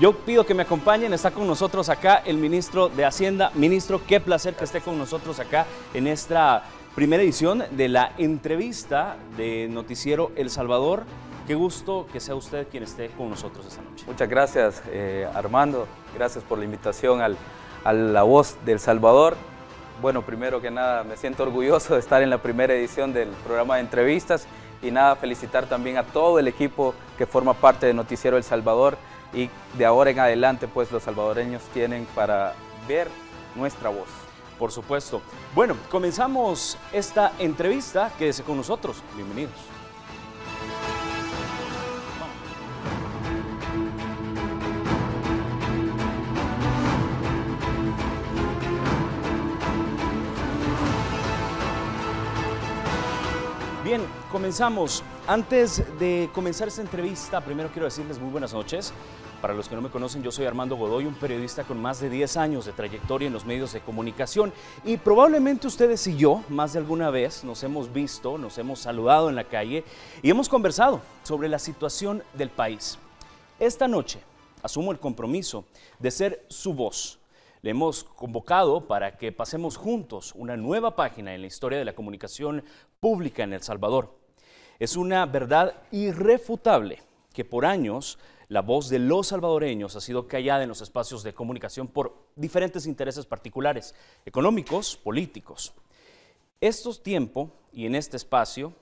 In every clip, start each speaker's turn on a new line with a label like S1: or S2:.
S1: Yo pido que me acompañen, está con nosotros acá el ministro de Hacienda. Ministro, qué placer que esté con nosotros acá en esta primera edición de la entrevista de Noticiero El Salvador. Qué gusto que sea usted quien esté con nosotros esta noche. Muchas gracias,
S2: eh, Armando. Gracias por la invitación a La Voz del Salvador. Bueno, primero que nada, me siento orgulloso de estar en la primera edición del programa de entrevistas y nada, felicitar también a todo el equipo que forma parte de Noticiero El Salvador y de ahora en adelante pues los salvadoreños tienen para ver nuestra voz. Por
S1: supuesto. Bueno, comenzamos esta entrevista. Quédese con nosotros. Bienvenidos. Bien, comenzamos. Antes de comenzar esta entrevista, primero quiero decirles muy buenas noches. Para los que no me conocen, yo soy Armando Godoy, un periodista con más de 10 años de trayectoria en los medios de comunicación y probablemente ustedes y yo más de alguna vez nos hemos visto, nos hemos saludado en la calle y hemos conversado sobre la situación del país. Esta noche asumo el compromiso de ser su voz le hemos convocado para que pasemos juntos una nueva página en la historia de la comunicación pública en El Salvador. Es una verdad irrefutable que por años la voz de los salvadoreños ha sido callada en los espacios de comunicación por diferentes intereses particulares, económicos, políticos. Estos tiempos y en este espacio,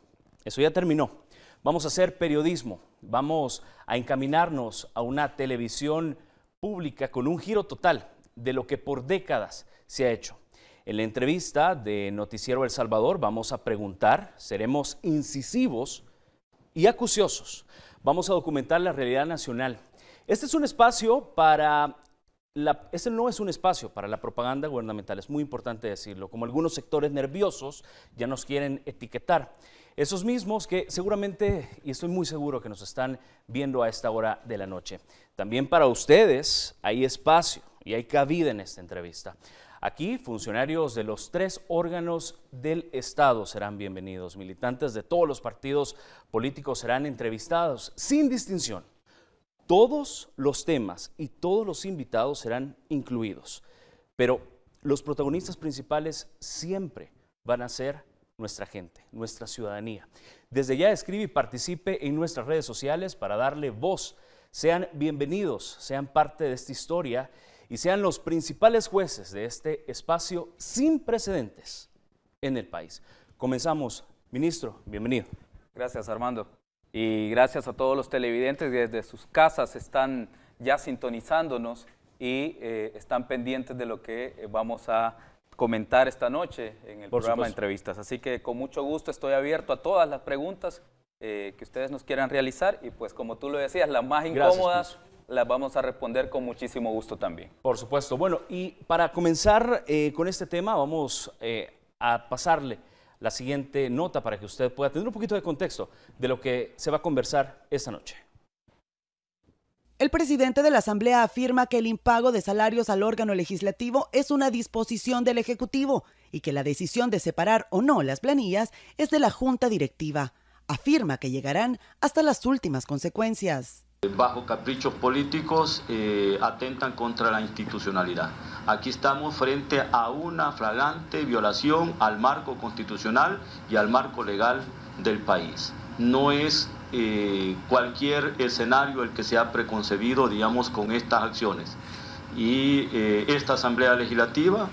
S1: eso ya terminó. Vamos a hacer periodismo, vamos a encaminarnos a una televisión pública con un giro total de lo que por décadas se ha hecho. En la entrevista de Noticiero El Salvador vamos a preguntar, seremos incisivos y acuciosos. Vamos a documentar la realidad nacional. Este es un espacio para la, este no es un espacio para la propaganda gubernamental, es muy importante decirlo, como algunos sectores nerviosos ya nos quieren etiquetar. Esos mismos que seguramente, y estoy muy seguro que nos están viendo a esta hora de la noche. También para ustedes hay espacio y hay cabida en esta entrevista. Aquí, funcionarios de los tres órganos del Estado serán bienvenidos. Militantes de todos los partidos políticos serán entrevistados sin distinción. Todos los temas y todos los invitados serán incluidos. Pero los protagonistas principales siempre van a ser nuestra gente, nuestra ciudadanía. Desde ya escribe y participe en nuestras redes sociales para darle voz. Sean bienvenidos, sean parte de esta historia y sean los principales jueces de este espacio sin precedentes en el país. Comenzamos. Ministro, bienvenido.
S2: Gracias, Armando. Y gracias a todos los televidentes que desde sus casas están ya sintonizándonos y eh, están pendientes de lo que eh, vamos a comentar esta noche en el programa de entrevistas. Así que con mucho gusto estoy abierto a todas las preguntas eh, que ustedes nos quieran realizar y pues como tú lo decías, las más incómodas las vamos a responder con muchísimo gusto también.
S1: Por supuesto. Bueno, y para comenzar eh, con este tema vamos eh, a pasarle la siguiente nota para que usted pueda tener un poquito de contexto de lo que se va a conversar esta noche.
S3: El presidente de la Asamblea afirma que el impago de salarios al órgano legislativo es una disposición del Ejecutivo y que la decisión de separar o no las planillas es de la Junta Directiva. Afirma que llegarán hasta las últimas consecuencias.
S1: Bajo caprichos políticos eh, atentan contra la institucionalidad. Aquí estamos frente a una flagrante violación al marco constitucional y al marco legal del país. No es cualquier escenario el que se ha preconcebido, digamos, con estas acciones. Y eh, esta Asamblea Legislativa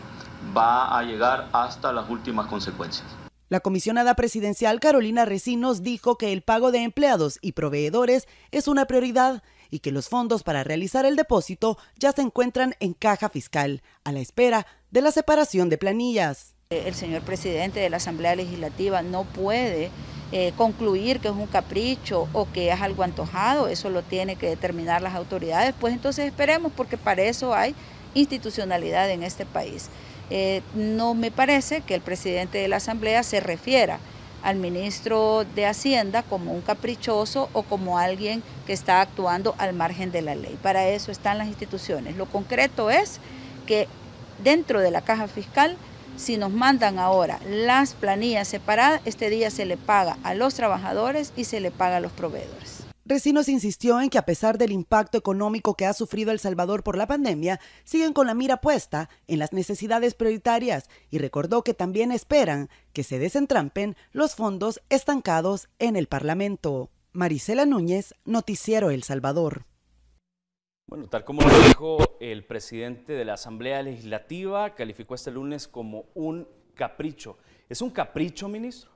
S1: va a llegar hasta las últimas consecuencias.
S3: La comisionada presidencial Carolina Recinos dijo que el pago de empleados y proveedores es una prioridad y que los fondos para realizar el depósito ya se encuentran en caja fiscal, a la espera de la separación de planillas.
S1: Eh, el señor presidente de la Asamblea Legislativa no puede eh, concluir que es un capricho o que es algo antojado, eso lo tiene que determinar las autoridades, pues entonces esperemos porque para eso hay institucionalidad en este país. Eh, no me parece que el presidente de la Asamblea se refiera al ministro de Hacienda como un caprichoso o como alguien que está actuando al margen de la ley. Para eso están las instituciones. Lo concreto es que dentro de la caja fiscal si nos mandan ahora las planillas separadas, este día se le paga a los trabajadores y se le paga a los proveedores.
S3: Recinos insistió en que a pesar del impacto económico que ha sufrido El Salvador por la pandemia, siguen con la mira puesta en las necesidades prioritarias y recordó que también esperan que se desentrampen los fondos estancados en el Parlamento. Marisela Núñez, Noticiero El Salvador.
S1: Bueno, tal como lo dijo el presidente de la Asamblea Legislativa, calificó este lunes como un capricho. ¿Es un capricho, ministro?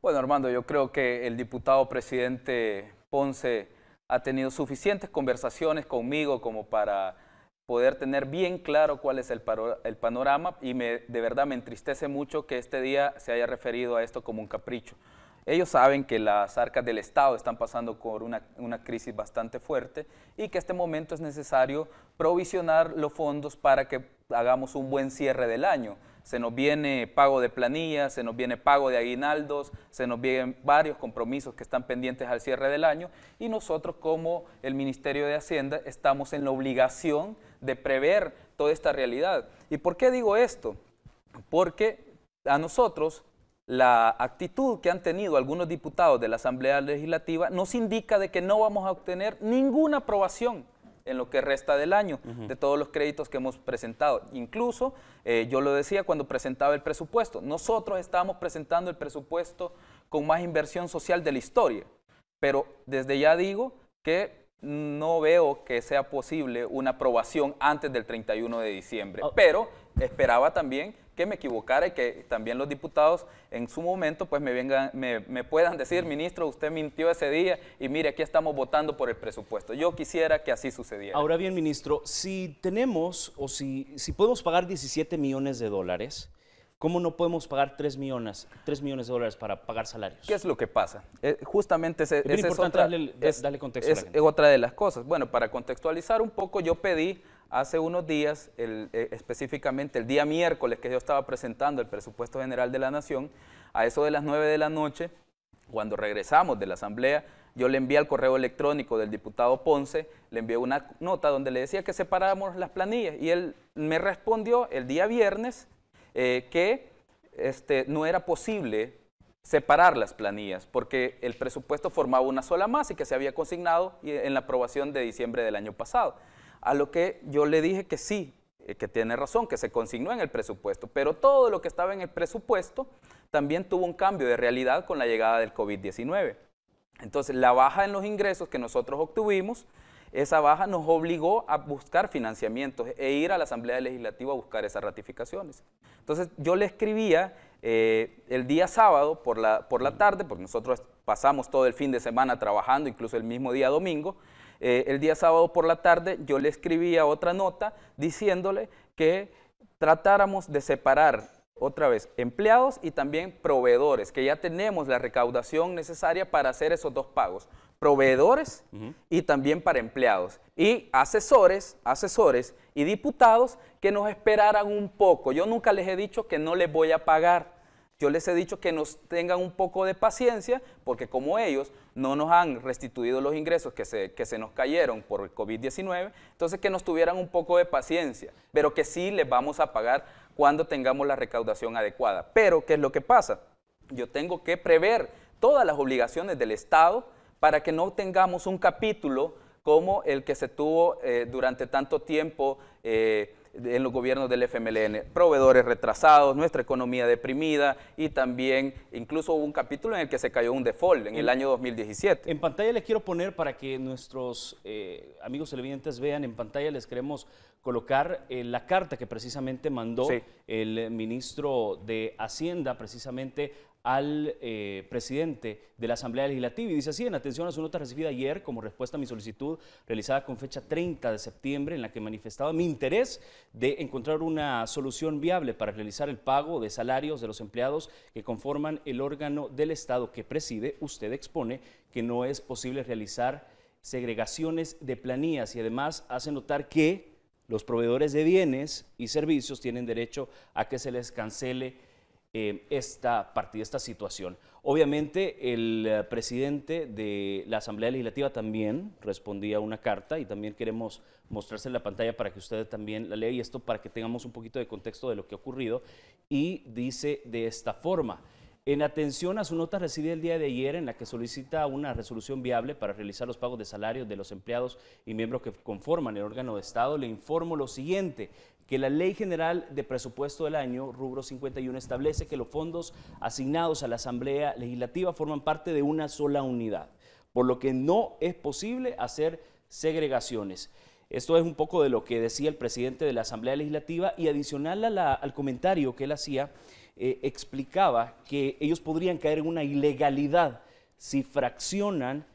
S2: Bueno, Armando, yo creo que el diputado presidente Ponce ha tenido suficientes conversaciones conmigo como para poder tener bien claro cuál es el, panorama y de verdad me entristece mucho que este día se haya referido a esto como un capricho. Ellos saben que las arcas del Estado están pasando por una, crisis bastante fuerte y que este momento es necesario provisionar los fondos para que hagamos un buen cierre del año. Se nos viene pago de planillas, se nos viene pago de aguinaldos, se nos vienen varios compromisos que están pendientes al cierre del año y nosotros como el Ministerio de Hacienda estamos en la obligación de prever toda esta realidad. ¿Y por qué digo esto? Porque a nosotros la actitud que han tenido algunos diputados de la Asamblea Legislativa nos indica de que no vamos a obtener ninguna aprobación en lo que resta del año, de todos los créditos que hemos presentado. Incluso, eh, yo lo decía cuando presentaba el presupuesto, nosotros estábamos presentando el presupuesto con más inversión social de la historia, pero desde ya digo que no veo que sea posible una aprobación antes del 31 de diciembre, oh. pero esperaba también me equivocara y que también los diputados en su momento pues me, vengan, me, puedan decir, ministro, usted mintió ese día y mire, aquí estamos votando por el presupuesto. Yo quisiera que así sucediera. Ahora
S1: bien, ministro, si tenemos o si, si podemos pagar 17 millones de dólares,
S2: ¿Cómo no podemos pagar 3 millones, 3 millones de dólares para pagar salarios? ¿Qué es lo que pasa? Eh, justamente es, es otra, contexto es otra de las cosas. Bueno, para contextualizar un poco, yo pedí Hace unos días, eh, específicamente el día miércoles que yo estaba presentando el presupuesto general de la Nación, a eso de las 9 de la noche, cuando regresamos de la asamblea, yo le envié al el correo electrónico del diputado Ponce, le envié una nota donde le decía que separáramos las planillas y él me respondió el día viernes eh, que este, no era posible separar las planillas porque el presupuesto formaba una sola más y que se había consignado en la aprobación de diciembre del año pasado a lo que yo le dije que sí, eh, que tiene razón, que se consignó en el presupuesto, pero todo lo que estaba en el presupuesto también tuvo un cambio de realidad con la llegada del COVID-19. Entonces, la baja en los ingresos que nosotros obtuvimos, esa baja nos obligó a buscar financiamientos e ir a la Asamblea Legislativa a buscar esas ratificaciones. Entonces, yo le escribía eh, el día sábado por la, por la tarde, porque nosotros pasamos todo el fin de semana trabajando, incluso el mismo día domingo, eh, el día sábado por la tarde yo le escribía otra nota diciéndole que tratáramos de separar otra vez empleados y también proveedores, que ya tenemos la recaudación necesaria para hacer esos dos pagos proveedores y también para empleados. Y asesores, asesores y diputados que nos esperaran un poco. Yo nunca les he dicho que no les voy a pagar yo les he dicho que nos tengan un poco de paciencia, porque como ellos no nos han restituido los ingresos que se, que se nos cayeron por el COVID-19, entonces que nos tuvieran un poco de paciencia, pero que sí les vamos a pagar cuando tengamos la recaudación adecuada. Pero, ¿qué es lo que pasa? Yo tengo que prever todas las obligaciones del Estado para que no tengamos un capítulo como el que se tuvo eh, durante tanto tiempo. Eh, en los gobiernos del FMLN, proveedores retrasados, nuestra economía deprimida y también incluso hubo un capítulo en el que se cayó un default en, el año 2017.
S1: En pantalla les quiero poner para que nuestros eh, amigos televidentes vean, en pantalla les queremos colocar eh, la carta que precisamente mandó el ministro de Hacienda precisamente al eh, presidente de la Asamblea Legislativa y dice así, en atención a su nota recibida ayer como respuesta a mi solicitud realizada con fecha 30 de septiembre en la que manifestaba mi interés de encontrar una solución viable para realizar el pago de salarios de los empleados que conforman el órgano del Estado que preside, usted expone que no es posible realizar segregaciones de planillas y además hace notar que los proveedores de bienes y servicios tienen derecho a que se les cancele esta partida, esta situación. Obviamente, el eh, presidente de la Asamblea Legislativa también respondía a una carta y también queremos mostrarse en la pantalla para que ustedes también la lean y esto para que tengamos un poquito de contexto de lo que ha ocurrido. Y dice de esta forma. En atención a su nota recibida el día de ayer en la que solicita una resolución viable para realizar los pagos de salarios de los empleados y miembros que conforman el órgano de Estado, le informo lo siguiente que la Ley General de Presupuesto del Año, rubro 51, establece que los fondos asignados a la Asamblea Legislativa forman parte de una sola unidad, por lo que no es posible hacer segregaciones. Esto es un poco de lo que decía el presidente de la Asamblea Legislativa y adicional al comentario que él hacía, eh, explicaba que ellos podrían caer en una ilegalidad si
S2: fraccionan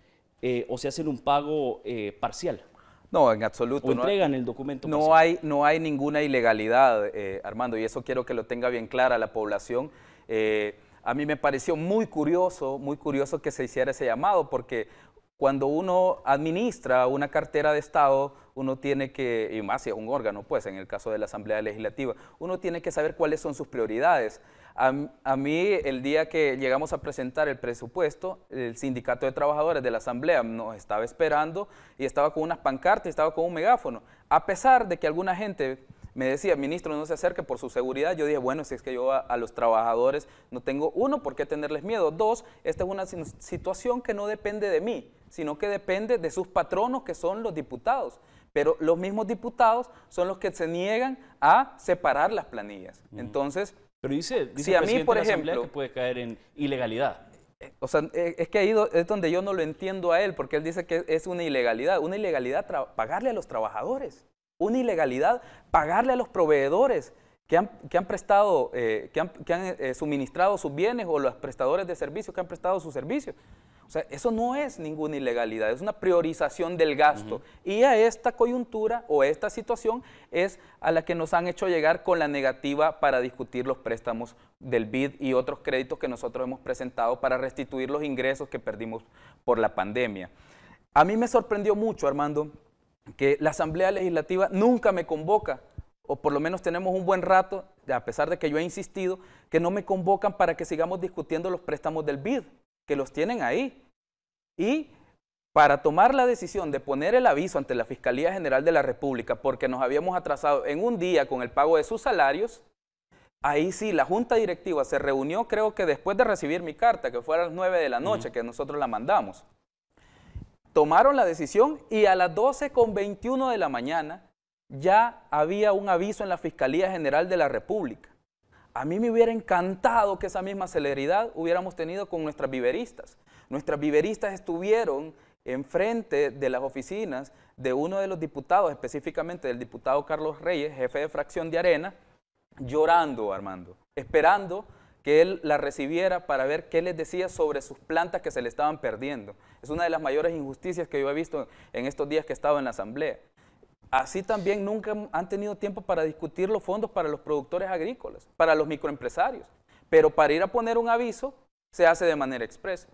S2: eh, o se hacen un pago eh, parcial no, en absoluto. entregan
S1: no hay, el documento. No
S2: hay, no hay ninguna ilegalidad, eh, Armando, y eso quiero que lo tenga bien clara la población. Eh, a mí me pareció muy curioso, muy curioso que se hiciera ese llamado, porque cuando uno administra una cartera de Estado, uno tiene que, y más si es un órgano, pues en el caso de la Asamblea Legislativa, uno tiene que saber cuáles son sus prioridades. A, mí, el día que llegamos a presentar el presupuesto, el sindicato de trabajadores de la asamblea nos estaba esperando y estaba con unas pancartas y estaba con un megáfono. A pesar de que alguna gente me decía, ministro, no se acerque por su seguridad, yo dije, bueno, si es que yo a, a los trabajadores no tengo, uno, por qué tenerles miedo, dos, esta es una situación que no depende de mí, sino que depende de sus patronos, que son los diputados pero los mismos diputados son los que se niegan a separar las planillas. Entonces, pero dice, dice si el a mí, por ejemplo, que puede caer en ilegalidad. Eh, o sea, eh, es que ahí es donde yo no lo entiendo a él, porque él dice que es una ilegalidad. Una ilegalidad pagarle a los trabajadores. Una ilegalidad pagarle a los proveedores que han, que han prestado, eh, que han, que han suministrado sus bienes o los prestadores de servicios que han prestado sus servicios. O sea, eso no es ninguna ilegalidad, es una priorización del gasto. Y a esta coyuntura o a esta situación es a la que nos han hecho llegar con la negativa para discutir los préstamos del BID y otros créditos que nosotros hemos presentado para restituir los ingresos que perdimos por la pandemia. A mí me sorprendió mucho, Armando, que la Asamblea Legislativa nunca me convoca, o por lo menos tenemos un buen rato, a pesar de que yo he insistido, que no me convocan para que sigamos discutiendo los préstamos del BID que los tienen ahí. Y para tomar la decisión de poner el aviso ante la Fiscalía General de la República, porque nos habíamos atrasado en un día con el pago de sus salarios, ahí sí, la Junta Directiva se reunió, creo que después de recibir mi carta, que fue a las 9 de la noche, que nosotros la mandamos. Tomaron la decisión y a las 12 con 21 de la mañana ya había un aviso en la Fiscalía General de la República. A mí me hubiera encantado que esa misma celeridad hubiéramos tenido con nuestras viveristas. Nuestras viveristas estuvieron enfrente de las oficinas de uno de los diputados, específicamente del diputado Carlos Reyes, jefe de fracción de Arena, llorando, Armando, esperando que él la recibiera para ver qué les decía sobre sus plantas que se le estaban perdiendo. Es una de las mayores injusticias que yo he visto en estos días que he estado en la asamblea. Así también nunca han tenido tiempo para discutir los fondos para los productores agrícolas, para los microempresarios. Pero para ir a poner un aviso se hace de manera expresa.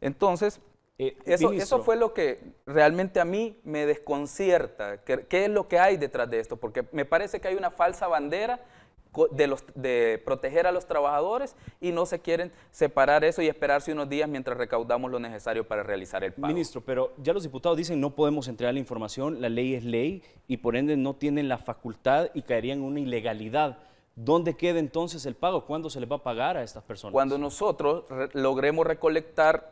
S2: Entonces, eh, eso, fue lo que realmente a mí me desconcierta. ¿Qué es lo que hay detrás de esto? Porque me parece que hay una falsa bandera de, proteger a los trabajadores y no se quieren separar eso y esperarse unos días mientras recaudamos lo necesario para realizar el pago.
S1: Ministro, pero ya los diputados dicen no podemos entregar la información, la ley es ley y por ende no tienen la facultad y caerían en una ilegalidad. ¿Dónde queda entonces el pago? ¿Cuándo se les va a pagar a estas personas?
S2: Cuando nosotros logremos recolectar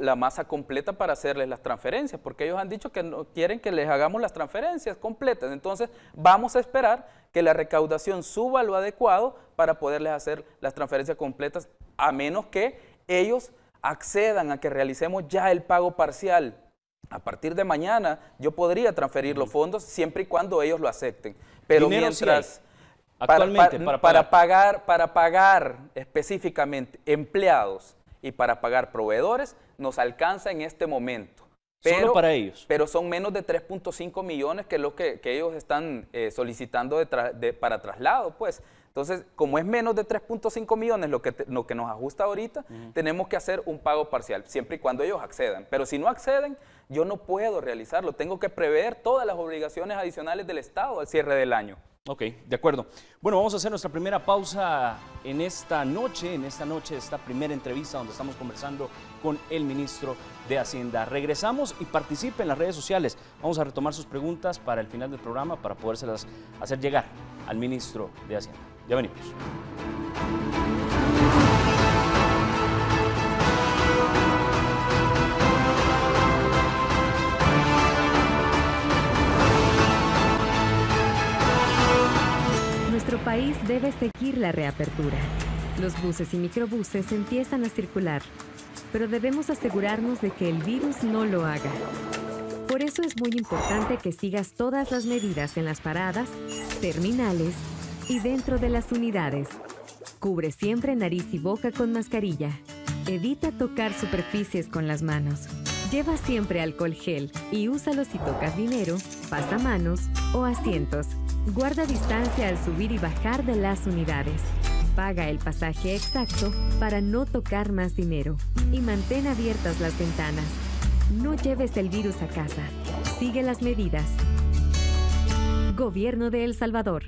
S2: la masa completa para hacerles las transferencias, porque ellos han dicho que no quieren que les hagamos las transferencias completas. Entonces, vamos a esperar que la recaudación suba lo adecuado para poderles hacer las transferencias completas, a menos que ellos accedan a que realicemos ya el pago parcial. A partir de mañana yo podría transferir los fondos siempre y cuando ellos lo acepten. Pero mientras... Actualmente, para, pagar. para, pagar. específicamente empleados y para pagar proveedores nos alcanza en este momento. Pero, para ellos. Pero son menos de 3.5 millones que lo que, ellos están eh, solicitando para traslado, pues. Entonces, como es menos de 3.5 millones lo que, nos ajusta ahorita, tenemos que hacer un pago parcial, siempre y cuando ellos accedan. Pero si no acceden, yo no puedo realizarlo. Tengo que prever todas las obligaciones adicionales del Estado al cierre del año. Ok, de acuerdo. Bueno, vamos a hacer nuestra primera pausa en
S1: esta noche, en esta noche, esta primera entrevista donde estamos conversando con el ministro de Hacienda. Regresamos y participe en las redes sociales. Vamos a retomar sus preguntas para el final del programa para podérselas hacer llegar al ministro de Hacienda. Ya venimos.
S4: país debe seguir la reapertura. Los buses y microbuses empiezan a circular, pero debemos asegurarnos de que el virus no lo haga. Por eso es muy importante que sigas todas las medidas en las paradas, terminales y dentro de las unidades. Cubre siempre nariz y boca con mascarilla. Evita tocar superficies con las manos. Lleva siempre alcohol gel y úsalo si tocas dinero, pasamanos o asientos. Guarda distancia al subir y bajar de las unidades. Paga el pasaje exacto para no tocar más dinero. Y mantén abiertas las ventanas. No lleves el virus a casa. Sigue las medidas. Gobierno de El Salvador.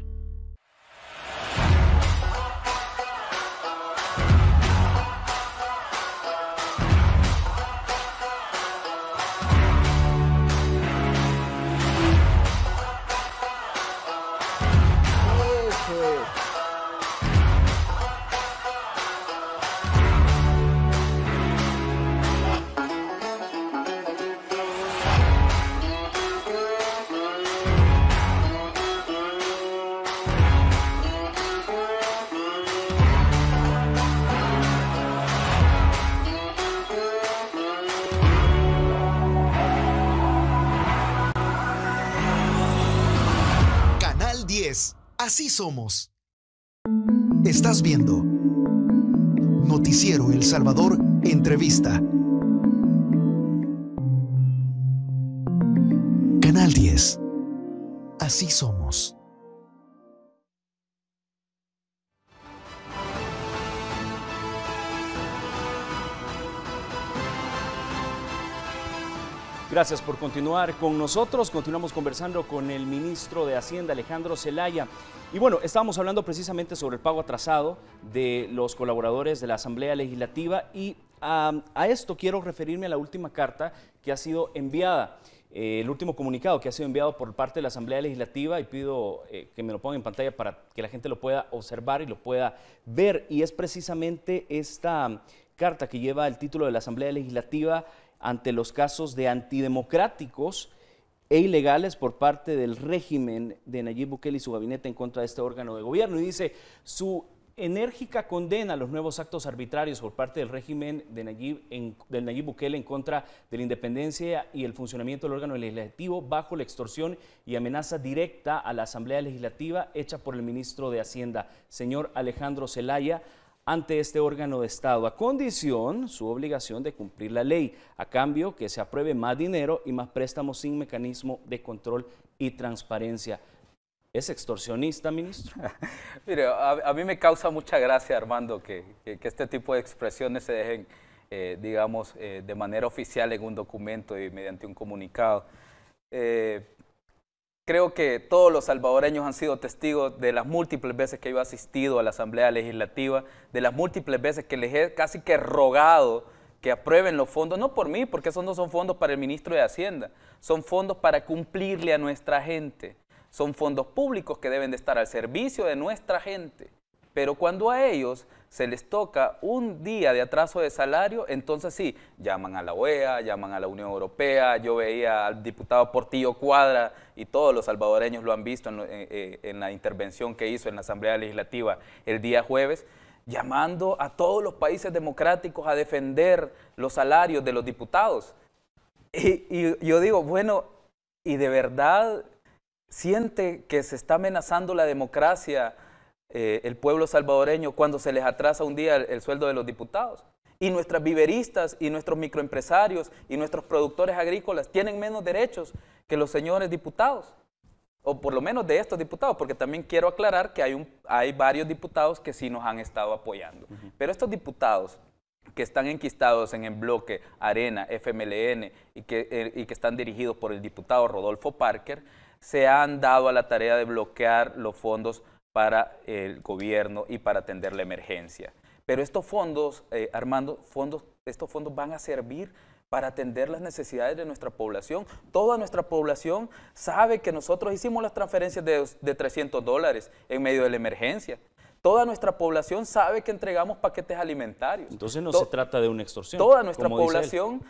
S1: somos. Estás viendo Noticiero El Salvador, entrevista. Canal 10. Así
S2: somos.
S1: Gracias por continuar con nosotros. Continuamos conversando con el ministro de Hacienda, Alejandro Zelaya. Y bueno, estábamos hablando precisamente sobre el pago atrasado de los colaboradores de la Asamblea Legislativa y a, esto quiero referirme a la última carta que ha sido enviada. Eh, el último comunicado que ha sido enviado por parte de la Asamblea Legislativa y pido eh, que me lo pongan en pantalla para que la gente lo pueda observar y lo pueda ver. Y es precisamente esta carta que lleva el título de la Asamblea Legislativa ante los casos de antidemocráticos e ilegales por parte del régimen de Nayib Bukele y su gabinete en contra de este órgano de gobierno. Y dice, su enérgica condena a los nuevos actos arbitrarios por parte del régimen de Nayib, del Nayib Bukele en contra de la independencia y el funcionamiento del órgano legislativo bajo la extorsión y amenaza directa a la Asamblea Legislativa hecha por el ministro de Hacienda, señor Alejandro Zelaya, ante este órgano de Estado, a condición su obligación de cumplir la ley, a cambio que se apruebe más dinero y más préstamos sin mecanismo de control y transparencia. ¿Es extorsionista, ministro?
S2: Mire, a, mí me causa mucha gracia, Armando, que, este tipo de expresiones se dejen, eh, digamos, eh, de manera oficial en un documento y mediante un comunicado. Eh, Creo que todos los salvadoreños han sido testigos de las múltiples veces que yo he asistido a la Asamblea Legislativa, de las múltiples veces que les he casi que rogado que aprueben los fondos, no por mí, porque esos no son fondos para el ministro de Hacienda, son fondos para cumplirle a nuestra gente, son fondos públicos que deben de estar al servicio de nuestra gente. Pero cuando a ellos se les toca un día de atraso de salario, entonces sí, llaman a la OEA, llaman a la Unión Europea, yo veía al diputado Portillo Cuadra y todos los salvadoreños lo han visto eh, eh, en, la intervención que hizo en la Asamblea Legislativa el día jueves, llamando a todos los países democráticos a defender los salarios de los diputados. Y, y, yo digo, bueno, ¿y de verdad siente que se está amenazando la democracia eh, el pueblo salvadoreño cuando se les atrasa un día el, sueldo de los diputados. Y nuestras viveristas y nuestros microempresarios y nuestros productores agrícolas tienen menos derechos que los señores diputados o por lo menos de estos diputados, porque también quiero aclarar que hay, hay varios diputados que sí nos han estado apoyando. Pero estos diputados que están enquistados en el bloque Arena, FMLN, y que, eh, y que están dirigidos por el diputado Rodolfo Parker, se han dado a la tarea de bloquear los fondos para el gobierno y para atender la emergencia. Pero estos fondos, eh, Armando, fondos, estos fondos van a servir para atender las necesidades de nuestra población. Toda nuestra población sabe que nosotros hicimos las transferencias de, 300 dólares en medio de la emergencia. Toda nuestra población sabe que entregamos paquetes alimentarios. Entonces no se trata de una extorsión. Toda nuestra población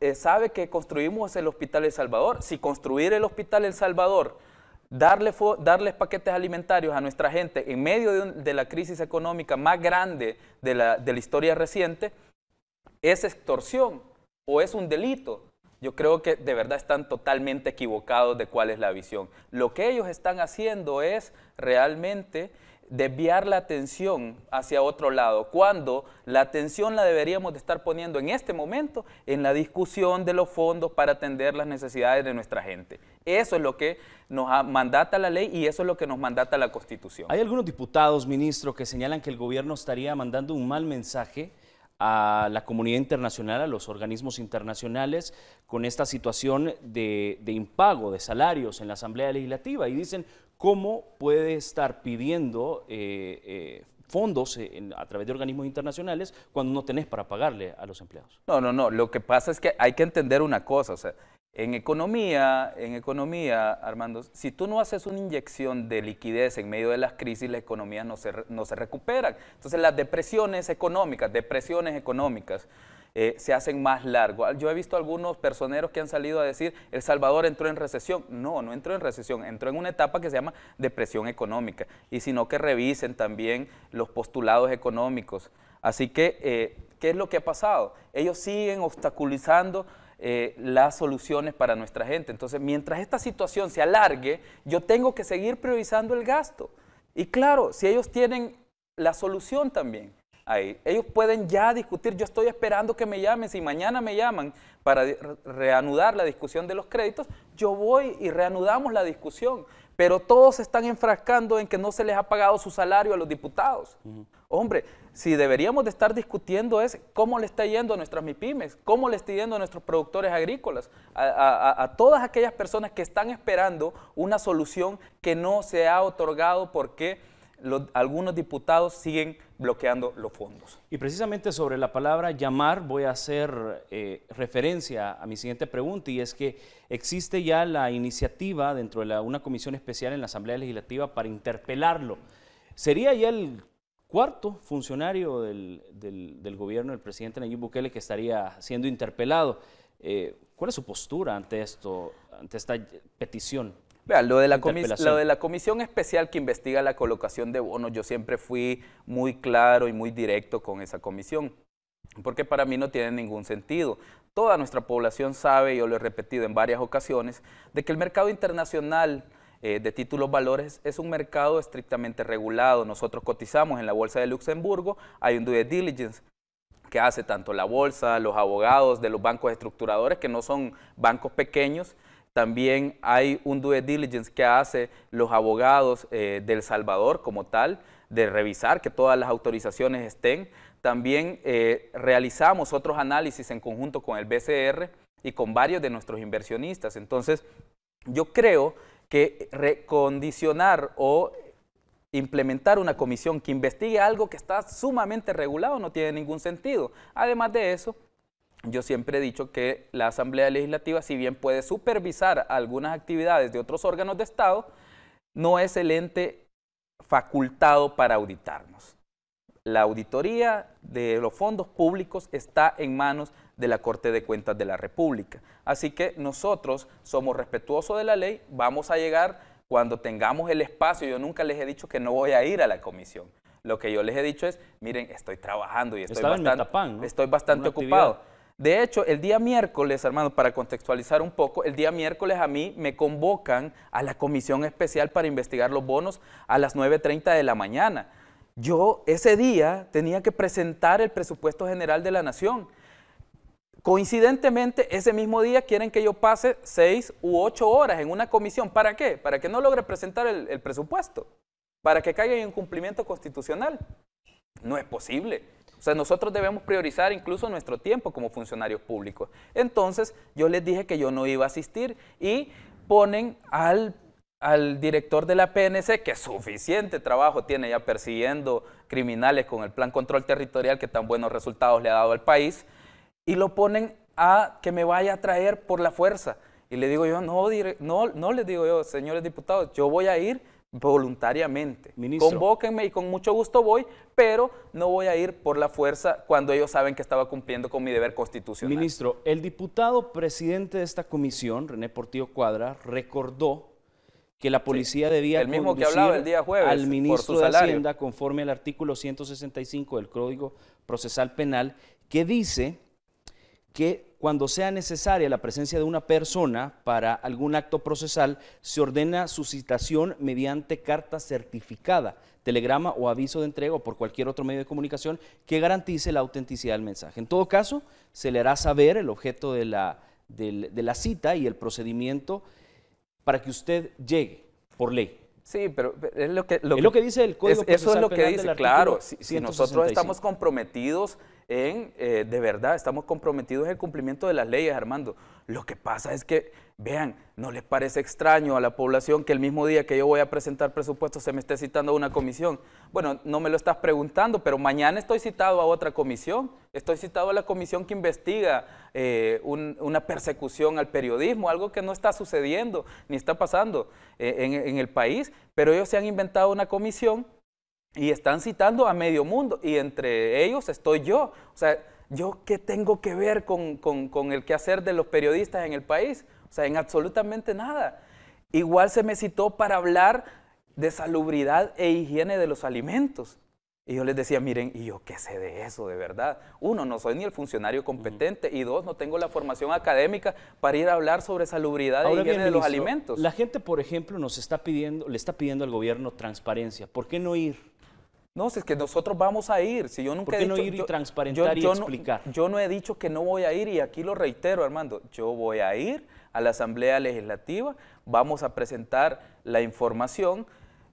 S2: eh, sabe que construimos el Hospital El Salvador. Si construir el Hospital El Salvador darles paquetes alimentarios a nuestra gente en medio de, la crisis económica más grande de la historia reciente es extorsión o es un delito. Yo creo que de verdad están totalmente equivocados de cuál es la visión. Lo que ellos están haciendo es realmente desviar la atención hacia otro lado, cuando la atención la deberíamos de estar poniendo en este momento en la discusión de los fondos para atender las necesidades de nuestra gente. Eso es lo que nos mandata la ley y eso es lo que nos mandata la Constitución.
S1: Hay algunos diputados, ministros, que señalan que el gobierno estaría mandando un mal mensaje a la comunidad internacional, a los organismos internacionales, con esta situación de, de, impago de salarios en la Asamblea Legislativa. Y dicen, ¿Cómo puede estar pidiendo eh, eh, fondos eh, a través
S2: de organismos internacionales cuando no tenés para pagarle a los empleados? No, no, no. Lo que pasa es que hay que entender una cosa. O sea, en economía, en economía, Armando, si tú no haces una inyección de liquidez en medio de las crisis, las economías no se, no se recuperan. Entonces, las depresiones económicas, depresiones económicas, eh, se hacen más largos. Ah, yo he visto algunos personeros que han salido a decir, El Salvador entró en recesión. No, no entró en recesión, entró en una etapa que se llama depresión económica, y sino que revisen también los postulados económicos. Así que, eh, ¿qué es lo que ha pasado? Ellos siguen obstaculizando eh, las soluciones para nuestra gente. Entonces, mientras esta situación se alargue, yo tengo que seguir priorizando el gasto. Y claro, si ellos tienen la solución también, ellos pueden ya discutir, yo estoy esperando que me llamen, si mañana me llaman para reanudar la discusión de los créditos, yo voy y reanudamos la discusión. Pero todos están enfrascando en que no se les ha pagado su salario a los diputados. Hombre, si deberíamos de estar discutiendo es cómo le está yendo a nuestras MIPIMES, cómo le está yendo a nuestros productores agrícolas, a, a todas aquellas personas que están esperando una solución que no se ha otorgado porque algunos diputados siguen bloqueando los fondos.
S1: Y precisamente sobre la palabra llamar voy a hacer eh, referencia a mi siguiente pregunta y es que existe ya la iniciativa dentro de una comisión especial en la Asamblea Legislativa para interpelarlo. ¿Sería ya el cuarto funcionario del, gobierno del presidente Nayib Bukele que estaría siendo interpelado? Eh, ¿Cuál es su postura ante esto, ante esta petición? lo de, la de
S2: la comisión especial que investiga la colocación de bonos, yo siempre fui muy claro y muy directo con esa comisión, porque para mí no tiene ningún sentido. Toda nuestra población sabe, yo lo he repetido en varias ocasiones, de que el mercado internacional eh, de títulos valores es un mercado estrictamente regulado. Nosotros cotizamos en la Bolsa de Luxemburgo, hay un due diligence, que hace tanto la bolsa, los abogados de los bancos estructuradores, que no son bancos pequeños, también hay un due diligence que hace los abogados eh, del Salvador como tal, de revisar que todas las autorizaciones estén. También eh, realizamos otros análisis en conjunto con el BCR y con varios de nuestros inversionistas. Entonces, yo creo que recondicionar o implementar una comisión que investigue algo que está sumamente regulado no tiene ningún sentido. Además de eso, yo siempre he dicho que la Asamblea Legislativa, si bien puede supervisar algunas actividades de otros órganos de Estado, no es el ente facultado para auditarnos. La auditoría de los fondos públicos está en manos de la Corte de Cuentas de la República. Así que nosotros somos respetuosos de la ley, vamos a llegar cuando tengamos el espacio. Yo nunca les he dicho que no voy a ir a la comisión. Lo que yo les he dicho es, miren, estoy trabajando y estoy bastante, estoy bastante ocupado. De hecho, el día miércoles, hermano, para contextualizar un poco, el día miércoles a mí me convocan a la comisión especial para investigar los bonos a las 9.30 de la mañana. Yo ese día tenía que presentar el presupuesto general de la nación. Coincidentemente, ese mismo día quieren que yo pase seis u ocho horas en una comisión. ¿Para qué? Para que no logre presentar el, presupuesto, para que caiga en un cumplimiento constitucional. No es posible. O sea, nosotros debemos priorizar incluso nuestro tiempo como funcionarios públicos. Entonces, yo les dije que yo no iba a asistir y ponen al al director de la PNC, que suficiente trabajo tiene ya persiguiendo criminales con el plan control territorial que tan buenos resultados le ha dado al país, y lo ponen a que me vaya a traer por la fuerza. Y le digo yo, no, no, no les digo yo, señores diputados, yo voy a ir voluntariamente. Ministro. Convóquenme y con mucho gusto voy, pero no voy a ir por la fuerza cuando ellos saben que estaba cumpliendo con mi deber constitucional. Ministro, el diputado
S1: presidente de esta comisión, René Portillo Cuadra, recordó que la policía debía el mismo que hablaba el día jueves, al ministro de Hacienda conforme al artículo 165 del Código Procesal Penal, que dice que cuando sea necesaria la presencia de una persona para algún acto procesal, se ordena su citación mediante carta certificada, telegrama o aviso de entrega o por cualquier otro medio de comunicación que garantice la autenticidad del mensaje. En todo caso, se le hará saber el objeto de la, de, la cita y el procedimiento para que usted llegue por ley.
S2: Sí, pero es lo que, dice el Código Eso es lo que dice, claro. si nosotros estamos comprometidos en, eh, de verdad, estamos comprometidos en el cumplimiento de las leyes, Armando. Lo que pasa es que, vean, ¿no les parece extraño a la población que el mismo día que yo voy a presentar presupuesto se me esté citando a una comisión? Bueno, no me lo estás preguntando, pero mañana estoy citado a otra comisión. Estoy citado a la comisión que investiga eh, una persecución al periodismo, algo que no está sucediendo ni está pasando eh, en, en el país, pero ellos se han inventado una comisión y están citando a medio mundo y entre ellos estoy yo. O sea, ¿yo qué tengo que ver con, con, con el quehacer de los periodistas en el país? O sea, en absolutamente nada. Igual se me citó para hablar de salubridad e higiene de los alimentos. Y yo les decía, miren, ¿y yo qué sé de eso de verdad? Uno, no soy ni el funcionario competente y dos, no tengo la formación académica para ir a hablar sobre salubridad e higiene de los alimentos. La
S1: gente, por ejemplo, nos está pidiendo, le
S2: está pidiendo al gobierno transparencia. ¿Por qué no ir? No, si es que nosotros vamos a ir. Si yo nunca no ir transparentar yo, explicar? No, yo no he dicho que no voy a ir y aquí lo reitero, Armando. Yo voy a ir a la Asamblea Legislativa, vamos a presentar la información,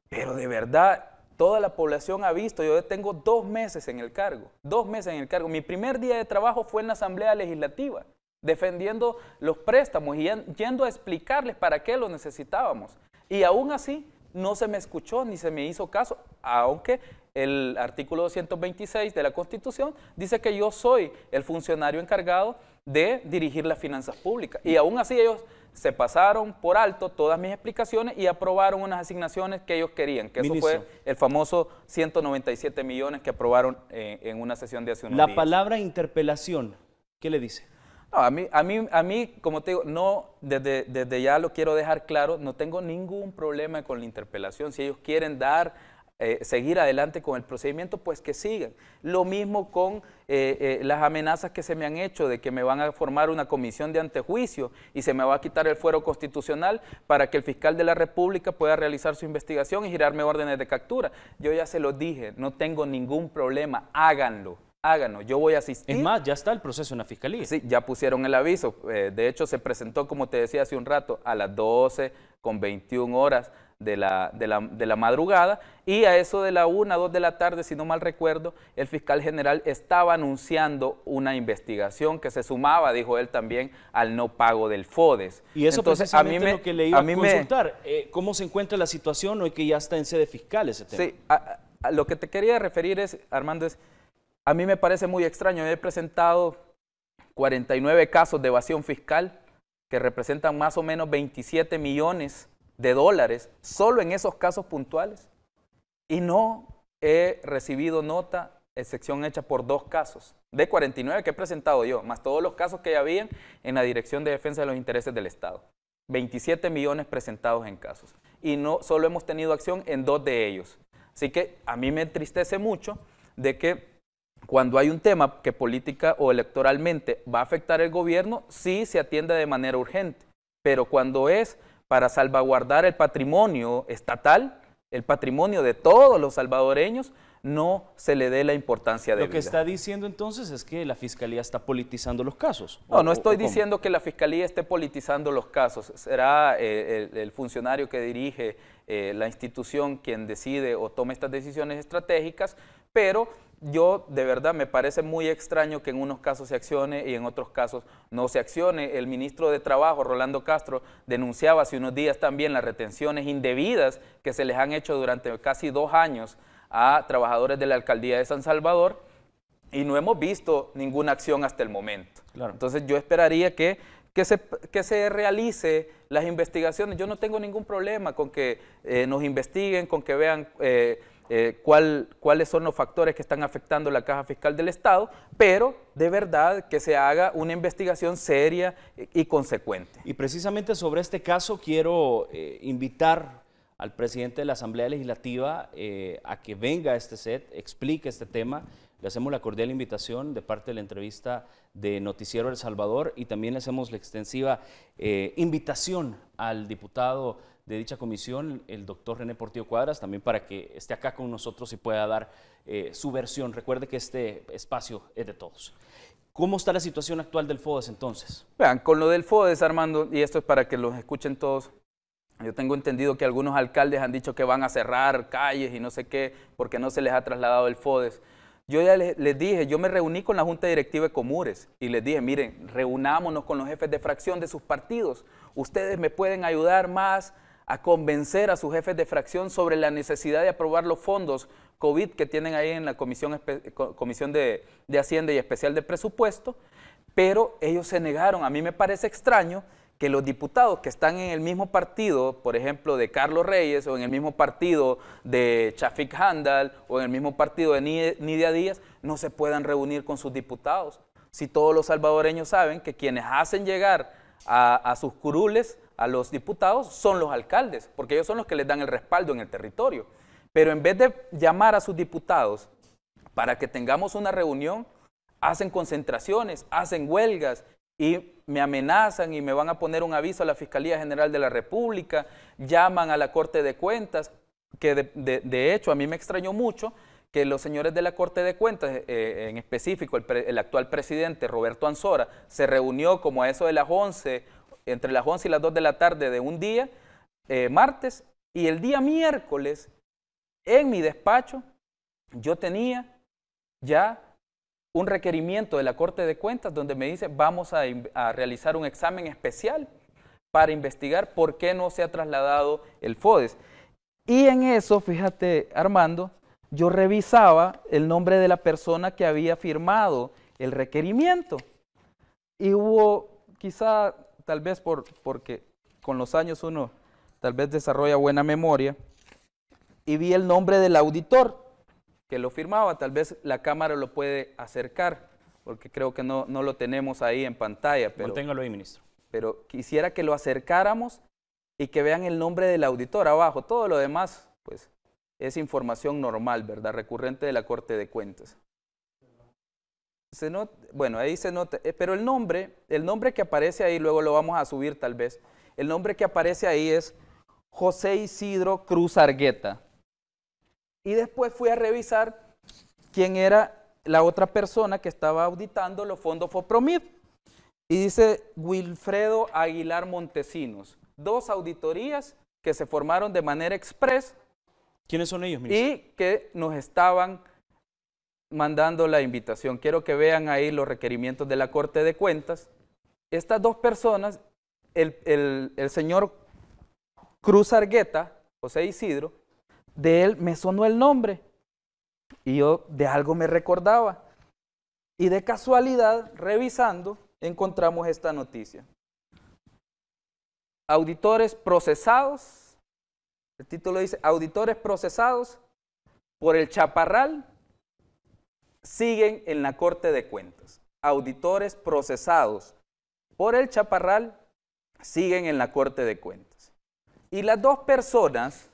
S2: pero de verdad toda la población ha visto. Yo tengo dos meses en el cargo, dos meses en el cargo. Mi primer día de trabajo fue en la Asamblea Legislativa, defendiendo los préstamos y yendo a explicarles para qué los necesitábamos. Y aún así, no se me escuchó ni se me hizo caso, aunque el artículo 226 de la Constitución dice que yo soy el funcionario encargado de dirigir las finanzas públicas. Y aún así ellos se pasaron por alto todas mis explicaciones y aprobaron unas asignaciones que ellos querían, que eso fue el famoso 197 millones que aprobaron eh, en una sesión de hace unos La palabra interpelación, ¿qué le dice? a mí, a mí, a mí como te digo, no, desde, ya lo quiero dejar claro, no tengo ningún problema con la interpelación. Si ellos quieren dar, eh, seguir adelante con el procedimiento, pues que sigan. Lo mismo con eh, eh, las amenazas que se me han hecho de que me van a formar una comisión de antejuicio y se me va a quitar el fuero constitucional para que el fiscal de la República pueda realizar su investigación y girarme órdenes de captura. Yo ya se lo dije, no tengo ningún problema, háganlo háganos, yo voy a asistir. Es más, ya está el proceso en la fiscalía. Sí, ya pusieron el aviso. Eh, de hecho, se presentó, como te decía hace un rato, a las 12 con 21 horas de la, de la, madrugada y a eso de la 1, 2 de la tarde, si no mal recuerdo, el fiscal general estaba anunciando una investigación que se sumaba, dijo él también, al no pago del FODES. Y eso Entonces, a mí me, lo que le iba a, mí consultar,
S1: eh, ¿cómo se encuentra la situación
S2: hoy que ya está en sede fiscal ese tema? Sí, lo que te quería referir es, Armando, es a mí me parece muy extraño. He presentado 49 casos de evasión fiscal que representan más o menos 27 millones de dólares solo en esos casos puntuales. Y no he recibido nota, excepción hecha por dos casos, de 49 que he presentado yo, más todos los casos que habían en la Dirección de Defensa de los Intereses del Estado. 27 millones presentados en casos. Y no solo hemos tenido acción en dos de ellos. Así que a mí me entristece mucho de que cuando hay un tema que política o electoralmente va a afectar el gobierno, sí se atiende de manera urgente, pero cuando es para salvaguardar el patrimonio estatal, el patrimonio de todos los salvadoreños, no se le dé la importancia de Lo que está diciendo entonces es que la fiscalía está politizando los casos. No, no estoy diciendo que la fiscalía esté politizando los casos. Será eh, el, funcionario que dirige eh, la institución quien decide o tome estas decisiones estratégicas, pero yo de verdad me parece muy extraño que en unos casos se accione y en otros casos no se accione. El ministro de Trabajo, Rolando Castro, denunciaba hace unos días también las retenciones indebidas que se les han hecho durante casi dos años a trabajadores de la alcaldía de San Salvador y no hemos visto ninguna acción hasta el momento. Entonces yo esperaría que, se, que se realice las investigaciones. Yo no tengo ningún problema con que eh, nos investiguen, con que vean... Eh, eh, cuáles son los factores que están afectando la caja fiscal del Estado, pero de verdad que se haga una investigación seria y, consecuente. Y precisamente sobre este caso quiero eh, invitar al presidente
S1: de la Asamblea Legislativa eh, a que venga a este set, explique este tema. Le hacemos la cordial invitación de parte de la entrevista de Noticiero El Salvador y también le hacemos la extensiva invitación al diputado de dicha comisión, el doctor René Portillo Cuadras, también para que esté acá con nosotros y pueda dar eh, su versión. Recuerde que este
S2: espacio es de todos. ¿Cómo está la situación actual del FODES entonces? Vean, con lo del FODES, Armando, y esto es para que los escuchen todos, yo tengo entendido que algunos alcaldes han dicho que van a cerrar calles y no sé qué, porque no se les ha trasladado el FODES. Yo ya les, dije, yo me reuní con la Junta Directiva de Comures y les dije, miren, reunámonos con los jefes de fracción de sus partidos. Ustedes me pueden ayudar más a convencer a sus jefes de fracción sobre la necesidad de aprobar los fondos COVID que tienen ahí en la Comisión, comisión de, Hacienda y Especial de Presupuesto, pero ellos se negaron. A mí me parece extraño que los diputados que están en el mismo partido, por ejemplo, de Carlos Reyes, o en el mismo partido de Chafik Handal, o en el mismo partido de Nidia Díaz, no se puedan reunir con sus diputados. Si todos los salvadoreños saben que quienes hacen llegar a sus curules a los diputados son los alcaldes, porque ellos son los que les dan el respaldo en el territorio. Pero en vez de llamar a sus diputados para que tengamos una reunión, hacen concentraciones, hacen huelgas y me amenazan y me van a poner un aviso a la Fiscalía General de la República, llaman a la Corte de Cuentas, que de, hecho a mí me extrañó mucho que los señores de la Corte de Cuentas, eh, eh, en específico el, actual presidente Roberto Ansora, se reunió como a eso de las 11 entre las 11 y las 2 de la tarde de un día, eh, martes, y el día miércoles, en mi despacho, yo tenía ya un requerimiento de la Corte de Cuentas donde me dice, vamos a, a realizar un examen especial para investigar por qué no se ha trasladado el FODES. Y en eso, fíjate, Armando, yo revisaba el nombre de la persona que había firmado el requerimiento. Y hubo quizá tal vez por, porque con los años uno tal vez desarrolla buena memoria, y vi el nombre del auditor que lo firmaba, tal vez la cámara lo puede acercar, porque creo que no, no lo tenemos ahí en pantalla. Pero, Manténgalo ahí, ministro. Pero quisiera que lo acercáramos y que vean el nombre del auditor abajo. Todo lo demás, pues, es información normal, ¿verdad? Recurrente de la Corte de Cuentas bueno, ahí se nota, eh, pero el nombre, el nombre que aparece ahí, luego lo vamos a subir tal vez, el nombre que aparece ahí es José Isidro Cruz Argueta. Y después fui a revisar quién era la otra persona que estaba auditando los fondos FOPROMID. Y dice Wilfredo Aguilar Montesinos. Dos auditorías que se formaron de manera express. ¿Quiénes son ellos? Ministro? Y que nos estaban mandando la invitación. Quiero que vean ahí los requerimientos de la Corte de Cuentas. Estas dos personas, el, señor Cruz Argueta, José Isidro, de él me sonó el nombre y yo de algo me recordaba. Y de casualidad, revisando, encontramos esta noticia. Auditores procesados, el título dice, auditores procesados por el chaparral siguen en la Corte de Cuentas. Auditores procesados por el Chaparral siguen en la Corte de Cuentas. Y las dos personas,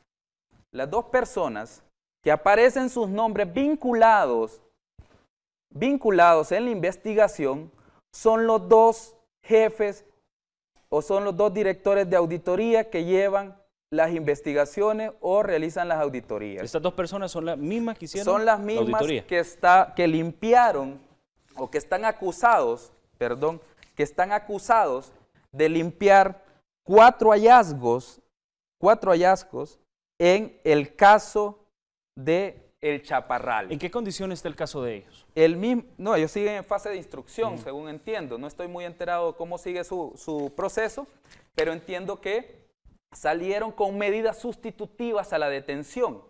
S2: las dos personas que aparecen sus nombres vinculados, vinculados en la investigación, son los dos jefes o son los dos directores de auditoría que llevan las investigaciones o realizan las auditorías. Estas dos personas son las mismas que hicieron Son las mismas que, está, que limpiaron o que están acusados, perdón, que están acusados de limpiar cuatro hallazgos, cuatro hallazgos en el caso de El Chaparral. ¿En qué condición está el caso de ellos? El mismo, no, ellos siguen en fase de instrucción, según entiendo. No estoy muy enterado cómo sigue su, su proceso, pero entiendo que salieron con medidas sustitutivas a la detención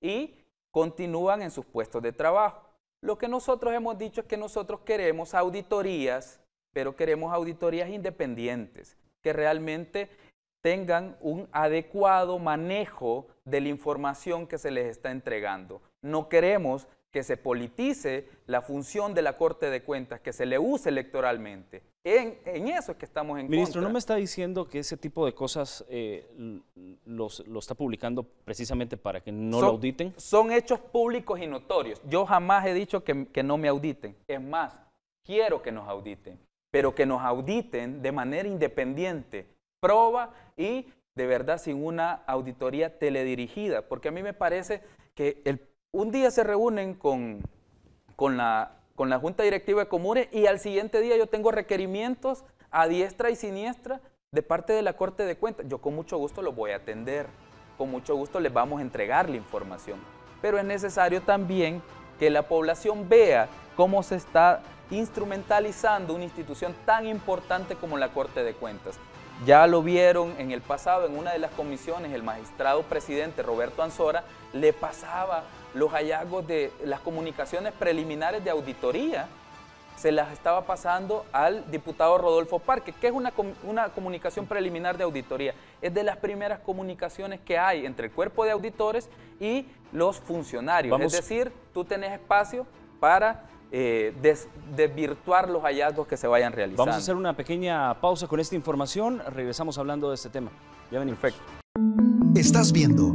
S2: y continúan en sus puestos de trabajo. Lo que nosotros hemos dicho es que nosotros queremos auditorías, pero queremos auditorías independientes, que realmente tengan un adecuado manejo de la información que se les está entregando. No queremos que se politice la función de la Corte de Cuentas, que se le use electoralmente. En, eso es que estamos en Ministro, no
S1: me está diciendo que ese tipo de cosas eh, lo está publicando precisamente
S2: para que no lo auditen. Son hechos públicos y notorios. Yo jamás he dicho que, que no me auditen. Es más, quiero que nos auditen, pero que nos auditen de manera independiente, proba y de verdad sin una auditoría teledirigida, porque a mí me parece que el un día se reúnen con, con, la, con la Junta Directiva de Comunes y al siguiente día yo tengo requerimientos a diestra y siniestra de parte de la Corte de Cuentas. Yo con mucho gusto los voy a atender, con mucho gusto les vamos a entregar la información. Pero es necesario también que la población vea cómo se está instrumentalizando una institución tan importante como la Corte de Cuentas. Ya lo vieron en el pasado, en una de las comisiones, el magistrado presidente Roberto Anzora le pasaba los hallazgos de las comunicaciones preliminares de auditoría, se las estaba pasando al diputado Rodolfo Parque, que es una, comunicación preliminar de auditoría. Es de las primeras comunicaciones que hay entre el cuerpo de auditores y los funcionarios. Es decir, tú tenés espacio para eh, desvirtuar los hallazgos que se vayan realizando. Vamos a hacer
S1: una pequeña pausa con esta información. Regresamos hablando de este tema. Ya ven Estás viendo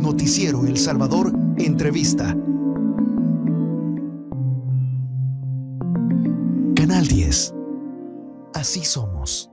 S1: Noticiero El Salvador, entrevista. Canal 10. Así somos.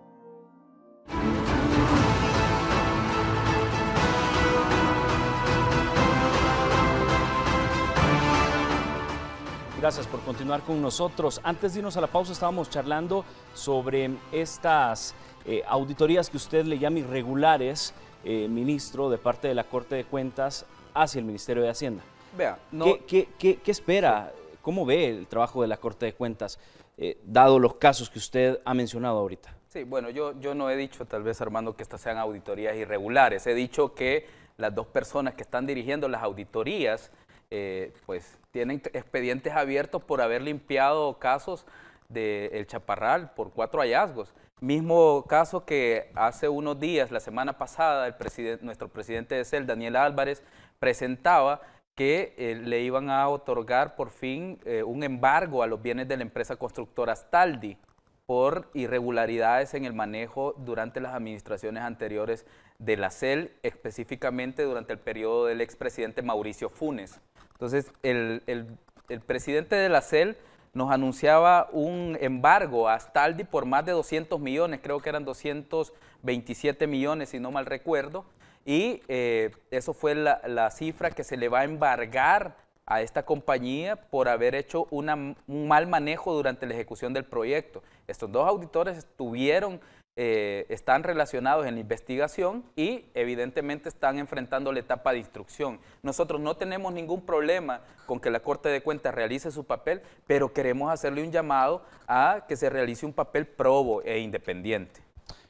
S1: Gracias por continuar con nosotros. Antes de irnos a la pausa estábamos charlando sobre estas eh, auditorías que usted le llama irregulares eh, ministro de parte de la Corte de Cuentas hacia el Ministerio de Hacienda. Vea, ¿Qué, espera? ¿Cómo ve el trabajo de la Corte de Cuentas, eh, dado los casos que usted ha mencionado ahorita?
S2: Sí, bueno, yo, yo no he dicho tal vez, Armando, que estas sean auditorías irregulares. He dicho que las dos personas que están dirigiendo las auditorías, eh, pues tienen expedientes abiertos por haber limpiado casos del el Chaparral por cuatro hallazgos. Mismo caso que hace unos días, la semana pasada, nuestro presidente de CEL, Daniel Álvarez, presentaba que eh, le iban a otorgar por fin eh, un embargo a los bienes de la empresa constructora Staldi por irregularidades en el manejo durante las administraciones anteriores de la CEL, específicamente durante el periodo del expresidente Mauricio Funes. Entonces, el, el presidente de la CEL nos anunciaba un embargo a Staldi por más de 200 millones, creo que eran 227 millones, si no mal recuerdo, y eh, eso fue la, cifra que se le va a embargar a esta compañía por haber hecho un mal manejo durante la ejecución del proyecto. Estos dos auditores estuvieron eh, están relacionados en la investigación y evidentemente están enfrentando la etapa de instrucción. Nosotros no tenemos ningún problema con que la Corte de Cuentas realice su papel, pero queremos hacerle un llamado a que se realice un papel probo e independiente.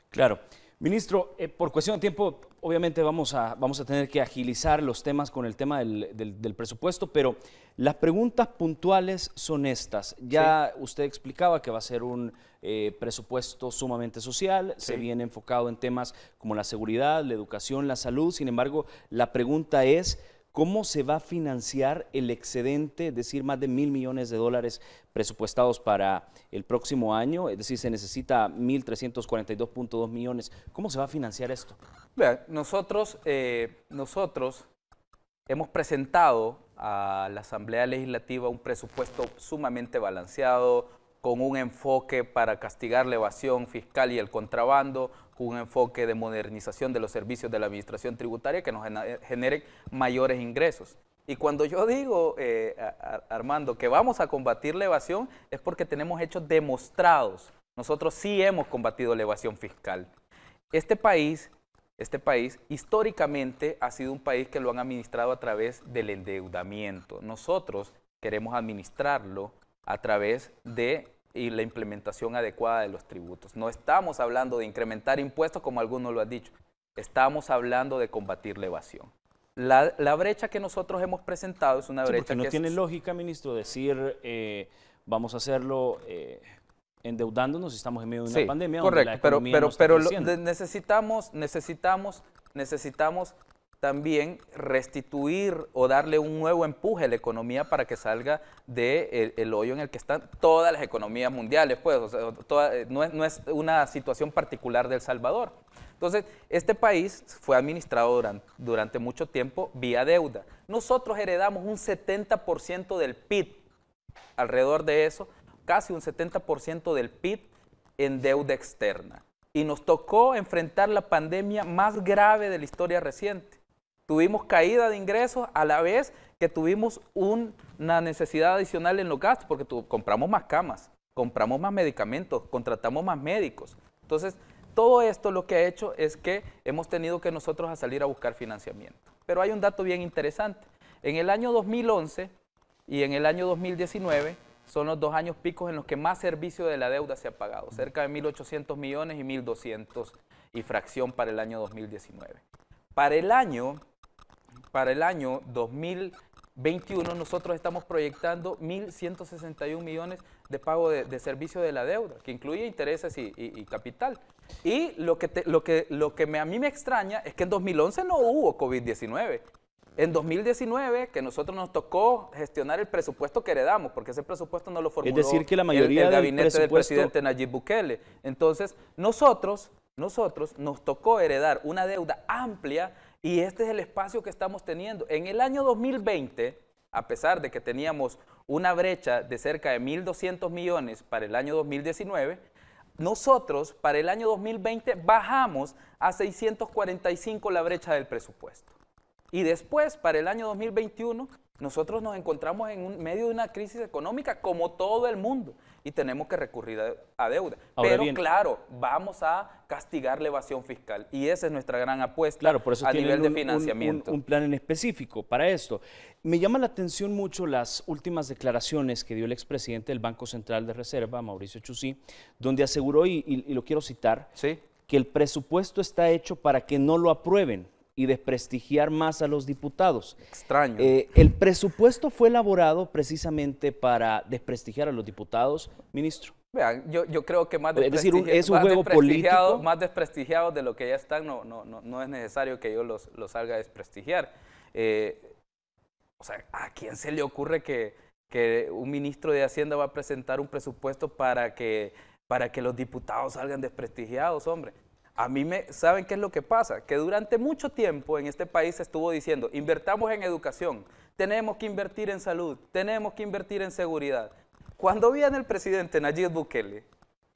S1: Claro. Ministro, eh, por cuestión de tiempo Obviamente vamos a, vamos a tener que agilizar los temas con el tema del, presupuesto, pero las preguntas puntuales son estas. Ya usted explicaba que va a ser un eh, presupuesto sumamente social, se viene enfocado en temas como la seguridad, la educación, la salud. Sin embargo, la pregunta es, ¿cómo se va a financiar el excedente, es decir, más de mil millones de dólares presupuestados para el próximo año? Es decir, se necesita 1.342.2 millones. ¿Cómo se va a financiar esto?
S2: nosotros, eh, nosotros hemos presentado a la Asamblea Legislativa un presupuesto sumamente balanceado, con un enfoque para castigar la evasión fiscal y el contrabando, con un enfoque de modernización de los servicios de la administración tributaria que nos eh, genere mayores ingresos. Y cuando yo digo, eh, Armando, que vamos a combatir la evasión, es porque tenemos hechos demostrados. Nosotros sí hemos combatido la evasión fiscal. Este país este país históricamente ha sido un país que lo han administrado a través del endeudamiento. Nosotros queremos administrarlo a través de la implementación adecuada de los tributos. No estamos hablando de incrementar impuestos como algunos lo han dicho, estamos hablando de combatir la evasión. La, brecha que nosotros hemos presentado es una brecha no que... No tiene
S1: lógica, ministro, decir eh, vamos a hacerlo... Eh, endeudándonos, estamos en medio de una pandemia. Correcto, pero, pero,
S2: necesitamos, necesitamos, necesitamos también restituir o darle un nuevo empuje a la economía para que salga del de el hoyo en el que están todas las economías mundiales, pues, eh, no, es, una situación particular del Salvador. Entonces, este país fue administrado durante, durante mucho tiempo vía deuda. Nosotros heredamos un 70% del PIB alrededor de eso casi un 70% del PIB en deuda externa. Y nos tocó enfrentar la pandemia más grave de la historia reciente. Tuvimos caída de ingresos a la vez que tuvimos una necesidad adicional en los gastos, porque compramos más camas, compramos más medicamentos, contratamos más médicos. Entonces, todo esto lo que ha hecho es que hemos tenido que nosotros a salir a buscar financiamiento. Pero hay un dato bien interesante. En el año 2011 y en el año 2019, son los dos años picos en los que más servicio de la deuda se ha pagado, cerca de 1.800 millones y 1.200 y fracción para el año 2019. Para el año, para el año 2021 nosotros estamos proyectando 1.161 millones de pago de, servicio de la deuda, que incluye intereses y, capital. Y lo que, lo que, lo que a mí me extraña es que en 2011 no hubo COVID-19 en 2019, que nosotros nos tocó gestionar el presupuesto que heredamos, porque ese presupuesto no lo formuló el, gabinete del, del presidente Nayib Bukele. Entonces, nosotros, nosotros nos tocó heredar una deuda amplia y este es el espacio que estamos teniendo. En el año 2020, a pesar de que teníamos una brecha de cerca de 1.200 millones para el año 2019, nosotros para el año 2020 bajamos a 645 la brecha del presupuesto. Y después, para el año 2021, nosotros nos encontramos en un, medio de una crisis económica como todo el mundo y tenemos que recurrir a, deuda. Pero claro, vamos a castigar la evasión fiscal y esa es nuestra gran apuesta claro, por a nivel de financiamiento. Un,
S1: plan en específico para esto. Me llama la atención mucho las últimas declaraciones que dio el expresidente del Banco Central de Reserva, Mauricio Chusí, donde aseguró, y, lo quiero citar, que el presupuesto está hecho para que no lo aprueben y desprestigiar más a los diputados. Extraño. Eh, el presupuesto fue elaborado precisamente para desprestigiar a los diputados, ministro.
S2: Vean, yo, yo creo que más, es decir, más desprestigiados de lo que ya están, no, no, no, es necesario que yo los, salga a desprestigiar. Eh, o sea, ¿a quién se le ocurre que, que un ministro de Hacienda va a presentar un presupuesto para que, para que los diputados salgan desprestigiados, hombre? A mí me, ¿saben qué es lo que pasa? Que durante mucho tiempo en este país se estuvo diciendo, invertamos en educación, tenemos que invertir en salud, tenemos que invertir en seguridad. Cuando viene el presidente Nayib Bukele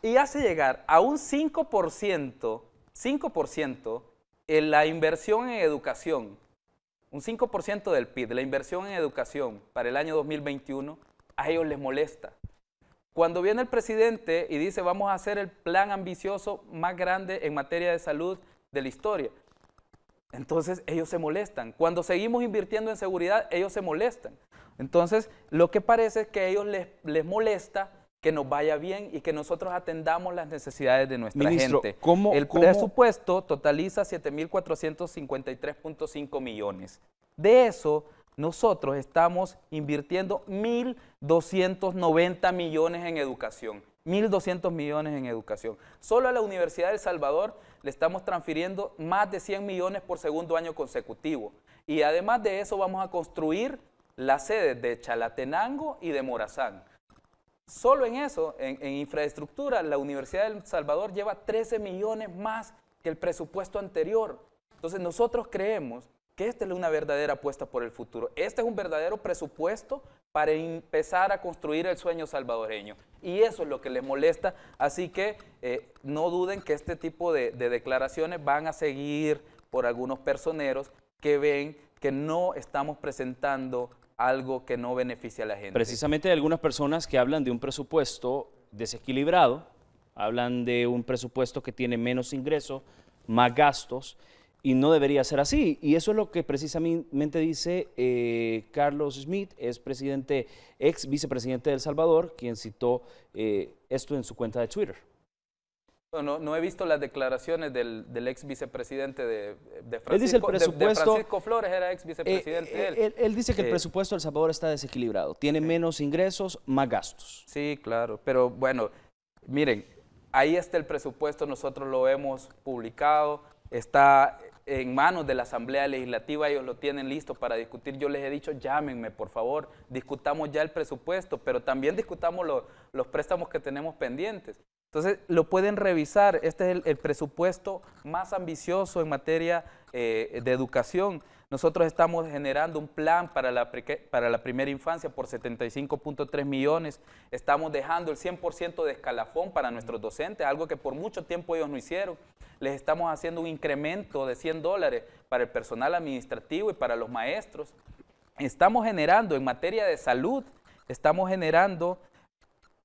S2: y hace llegar a un 5%, 5% en la inversión en educación, un 5% del PIB, la inversión en educación para el año 2021, a ellos les molesta. Cuando viene el presidente y dice vamos a hacer el plan ambicioso más grande en materia de salud de la historia, entonces ellos se molestan. Cuando seguimos invirtiendo en seguridad, ellos se molestan. Entonces, lo que parece es que a ellos les, molesta que nos vaya bien y que nosotros atendamos las necesidades de nuestra gente. el presupuesto totaliza 7.453.5 millones. De eso, nosotros estamos invirtiendo 1.290 millones en educación. 1.200 millones en educación. Solo a la Universidad de El Salvador le estamos transfiriendo más de 100 millones por segundo año consecutivo. Y además de eso vamos a construir las sedes de Chalatenango y de Morazán. Solo en eso, en, infraestructura, la Universidad de Salvador lleva 13 millones más que el presupuesto anterior. Entonces nosotros creemos que esta es una verdadera apuesta por el futuro. Este es un verdadero presupuesto para empezar a construir el sueño salvadoreño. Y eso es lo que les molesta. Así que eh, no duden que este tipo de, de declaraciones van a seguir por algunos personeros que ven que no estamos presentando algo que no beneficia a la gente. Precisamente
S1: hay algunas personas que hablan de un presupuesto desequilibrado, hablan de un presupuesto que tiene menos ingresos, más gastos y no debería ser así. Y eso es lo que precisamente dice eh, Carlos Smith, es presidente, ex vicepresidente de El Salvador, quien citó eh, esto en su cuenta de Twitter.
S2: No, no he visto las declaraciones del, ex vicepresidente de, Francisco, Flores, era ex vicepresidente. Eh, él, él, dice que el
S1: presupuesto de El Salvador está desequilibrado, tiene menos ingresos, más
S2: gastos. Sí, claro, pero bueno, miren, ahí está el presupuesto, nosotros lo hemos publicado, está en manos de la Asamblea Legislativa, ellos lo tienen listo para discutir. Yo les he dicho, llámenme, por favor, discutamos ya el presupuesto, pero también discutamos los préstamos que tenemos pendientes. Entonces, lo pueden revisar. Este es el, presupuesto más ambicioso en materia eh, de educación. Nosotros estamos generando un plan para la, para la primera infancia por 75.3 millones. Estamos dejando el 100% de escalafón para nuestros docentes, algo que por mucho tiempo ellos no hicieron les estamos haciendo un incremento de 100 dólares para el personal administrativo y para los maestros. Estamos generando en materia de salud, estamos generando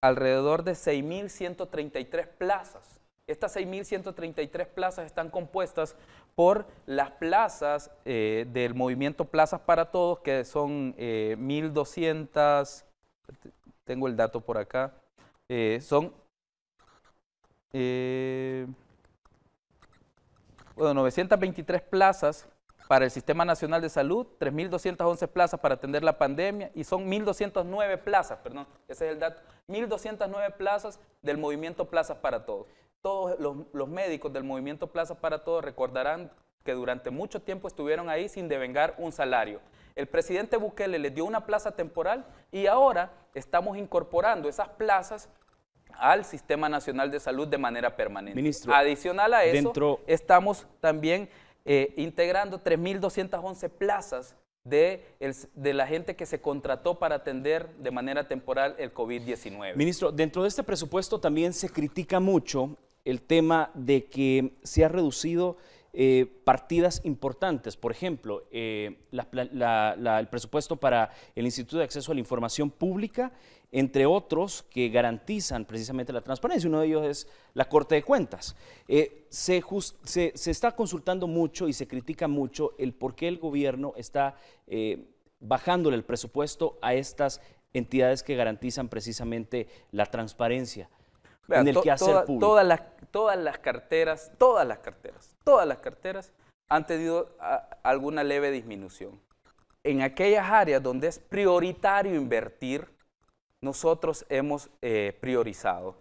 S2: alrededor de 6.133 plazas. Estas 6.133 plazas están compuestas por las plazas eh, del movimiento Plazas para Todos, que son 1.200, eh, tengo el dato por acá, eh, son bueno, 923 plazas para el Sistema Nacional de Salud, 3.211 plazas para atender la pandemia y son 1.209 plazas, perdón, ese es el dato, 1.209 plazas del movimiento Plazas para Todos. Todos los, médicos del movimiento Plazas para Todos recordarán que durante mucho tiempo estuvieron ahí sin devengar un salario. El presidente Bukele les dio una plaza temporal y ahora estamos incorporando esas plazas al Sistema Nacional de Salud de manera permanente. Adicional a eso, estamos también eh, integrando 3.211 plazas de, de, la gente que se contrató para atender de manera temporal el COVID-19.
S1: Ministro, dentro de este presupuesto también se critica mucho el tema de que se ha reducido eh, partidas importantes. Por ejemplo, eh, el presupuesto para el Instituto de Acceso a la Información Pública, entre otros que garantizan precisamente la transparencia. Uno de ellos es la Corte de Cuentas. Eh, se, se, está consultando mucho y se critica mucho el por qué el gobierno está bajándole el presupuesto a estas entidades que garantizan precisamente la transparencia. en el que hacer público.
S2: todas las carteras, todas las carteras, todas las carteras han tenido ah, alguna leve disminución. En aquellas áreas donde es prioritario invertir, nosotros hemos eh, priorizado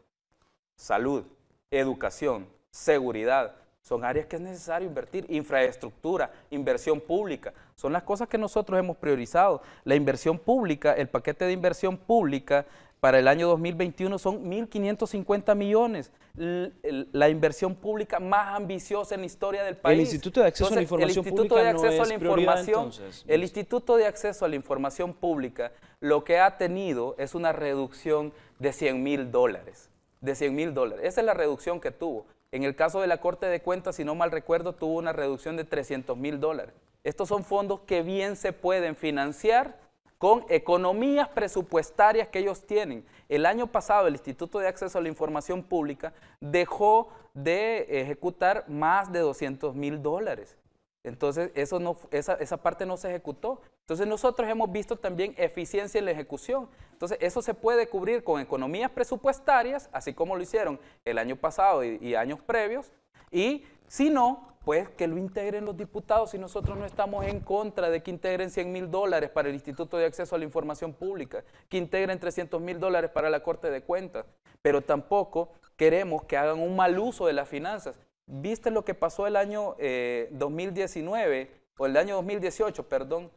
S2: salud, educación, seguridad, son áreas que es necesario invertir, infraestructura, inversión pública, son las cosas que nosotros hemos priorizado. La inversión pública, el paquete de inversión pública para el año 2021 son 1.550 millones, la inversión pública más ambiciosa en la historia del país. El Instituto de Acceso a la Información Pública de acceso a la información, entonces, El Instituto de Acceso a la Información Pública lo que ha tenido es una reducción de 100 mil dólares, de 100 mil dólares. Esa es la reducción que tuvo. En el caso de la Corte de Cuentas, si no mal recuerdo, tuvo una reducción de 300 mil dólares. Estos son fondos que bien se pueden financiar con economías presupuestarias que ellos tienen. El año pasado el Instituto de Acceso a la Información Pública dejó de ejecutar más de 200 mil dólares. Entonces, esa, parte no se ejecutó. Entonces, nosotros hemos visto también eficiencia en la ejecución. Entonces, eso se puede cubrir con economías presupuestarias, así como lo hicieron el año pasado y, y años previos, y si no, pues que lo integren los diputados y nosotros no estamos en contra de que integren 100 mil dólares para el Instituto de Acceso a la Información Pública, que integren 300 mil dólares para la Corte de Cuentas, pero tampoco queremos que hagan un mal uso de las finanzas. ¿Viste lo que pasó el año 2019, eh, o el año 2018, perdón,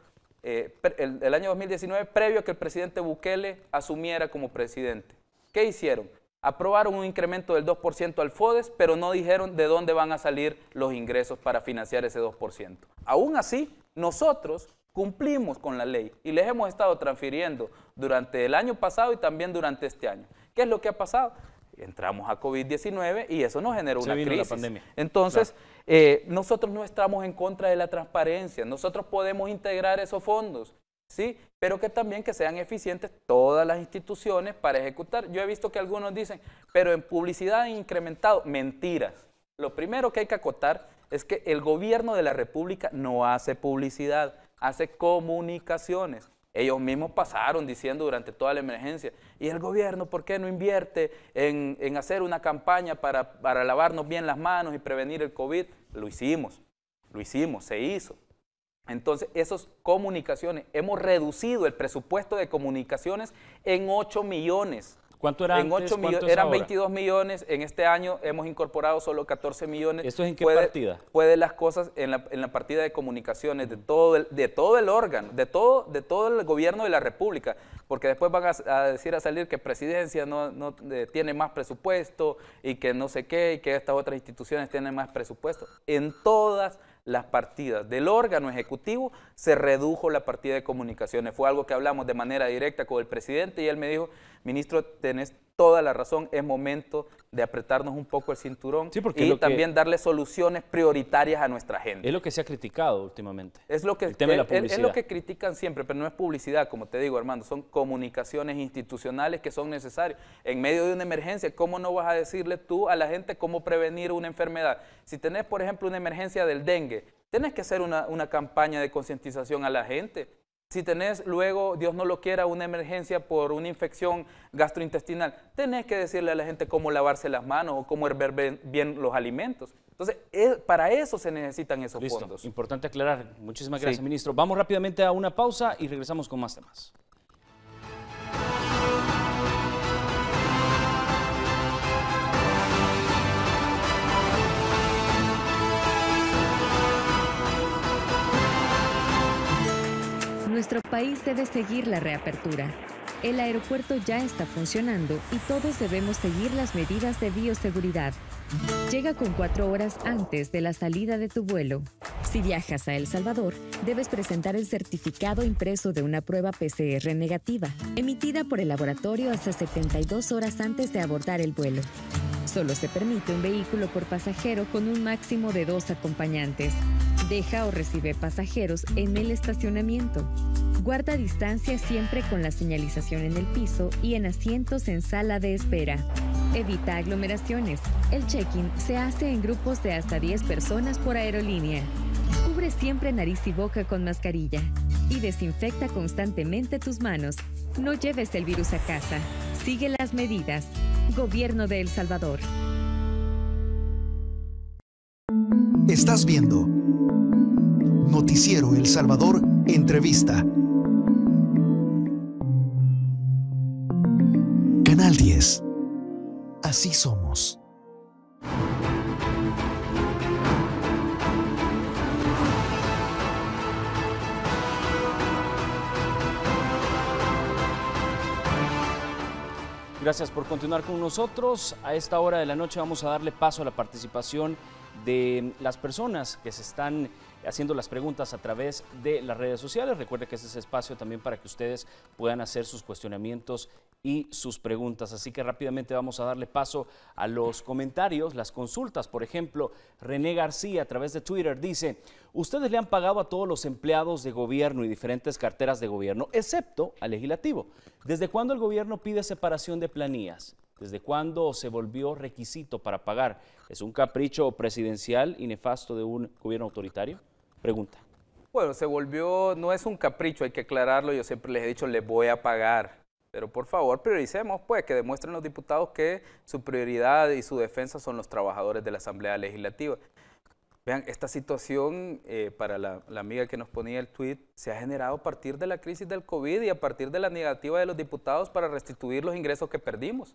S2: eh, el año 2019 previo a que el presidente Bukele asumiera como presidente? ¿Qué hicieron? Aprobaron un incremento del 2% al FODES, pero no dijeron de dónde van a salir los ingresos para financiar ese 2%. Aún así, nosotros cumplimos con la ley y les hemos estado transfiriendo durante el año pasado y también durante este año. ¿Qué es lo que ha pasado? Entramos a COVID-19 y eso nos generó una crisis. Entonces, eh, nosotros no estamos en contra de la transparencia. Nosotros podemos integrar esos fondos ¿sí? pero que también que sean eficientes todas las instituciones para ejecutar. Yo he visto que algunos dicen, pero en publicidad han incrementado. Mentiras. Lo primero que hay que acotar es que el gobierno de la República no hace publicidad, hace comunicaciones. Ellos mismos pasaron diciendo durante toda la emergencia, ¿y el gobierno por qué no invierte en, hacer una campaña para lavarnos bien las manos y prevenir el COVID? Lo hicimos, lo hicimos, se hizo. Entonces, esas comunicaciones, hemos reducido el presupuesto de comunicaciones en 8 millones.
S1: ¿Cuánto era en antes, Eran 22
S2: millones, en este año hemos incorporado solo 14 millones. ¿Eso es en qué partida? Puede las cosas en la, partida de comunicaciones de todo el, de todo el órgano, de todo, de todo el gobierno de la República, porque después van a, decir a salir que presidencia no, eh, tiene más presupuesto y que no sé qué, y que estas otras instituciones tienen más presupuesto. En todas las partidas del órgano ejecutivo, se redujo la partida de comunicaciones. Fue algo que hablamos de manera directa con el presidente y él me dijo, ministro, tenés toda la razón, es momento de apretarnos un poco el cinturón y también darle soluciones prioritarias a nuestra gente.
S1: Es lo que se ha criticado últimamente.
S2: Es lo que, lo que critican siempre, pero no es publicidad, como te digo, Armando, son comunicaciones institucionales que son necesarias. En medio de una emergencia, ¿cómo no vas a decirle tú a la gente cómo prevenir una enfermedad? Si tenés, por ejemplo, una emergencia del dengue, tenés que hacer una, una campaña de concientización a la gente si tenés luego, Dios no lo quiera, una emergencia por una infección gastrointestinal, tenés que decirle a la gente cómo lavarse las manos o cómo herber bien, los alimentos. Entonces, para eso se necesitan esos Listo.
S1: fondos. Importante aclarar. Muchísimas gracias, ministro. Vamos rápidamente a una pausa y regresamos con más temas.
S4: Nuestro país debe seguir la reapertura. El aeropuerto ya está funcionando y todos debemos seguir las medidas de bioseguridad. Llega con cuatro horas antes de la salida de tu vuelo. Si viajas a El Salvador, debes presentar el certificado impreso de una prueba PCR negativa, emitida por el laboratorio hasta 72 horas antes de abordar el vuelo. Solo se permite un vehículo por pasajero con un máximo de dos acompañantes. Deja o recibe pasajeros en el estacionamiento. Guarda distancia siempre con la señalización en el piso y en asientos en sala de espera. Evita aglomeraciones. El check-in se hace en grupos de hasta 10 personas por aerolínea. Cubre siempre nariz y boca con mascarilla. Y desinfecta constantemente tus manos. No lleves el virus a casa. Sigue las medidas. Gobierno de El Salvador.
S1: Estás viendo Noticiero El Salvador, entrevista. Canal 10. Así somos. Gracias por continuar con nosotros. A esta hora de la noche vamos a darle paso a la participación de las personas que se están haciendo las preguntas a través de las redes sociales. Recuerde que ese es espacio también para que ustedes puedan hacer sus cuestionamientos y sus preguntas. Así que rápidamente vamos a darle paso a los comentarios, las consultas. Por ejemplo, René García a través de Twitter dice, ustedes le han pagado a todos los empleados de gobierno y diferentes carteras de gobierno, excepto al legislativo. ¿Desde cuándo el gobierno pide separación de planillas? ¿Desde cuándo se volvió requisito para pagar? ¿Es un capricho presidencial y nefasto de un gobierno autoritario? Pregunta.
S2: Bueno, se volvió, no es un capricho, hay que aclararlo, yo siempre les he dicho, les voy a pagar. Pero por favor, prioricemos, pues, que demuestren los diputados que su prioridad y su defensa son los trabajadores de la Asamblea Legislativa. Vean, esta situación, eh, para la, la, amiga que nos ponía el tweet, se ha generado a partir de la crisis del COVID y a partir de la negativa de los diputados para restituir los ingresos que perdimos.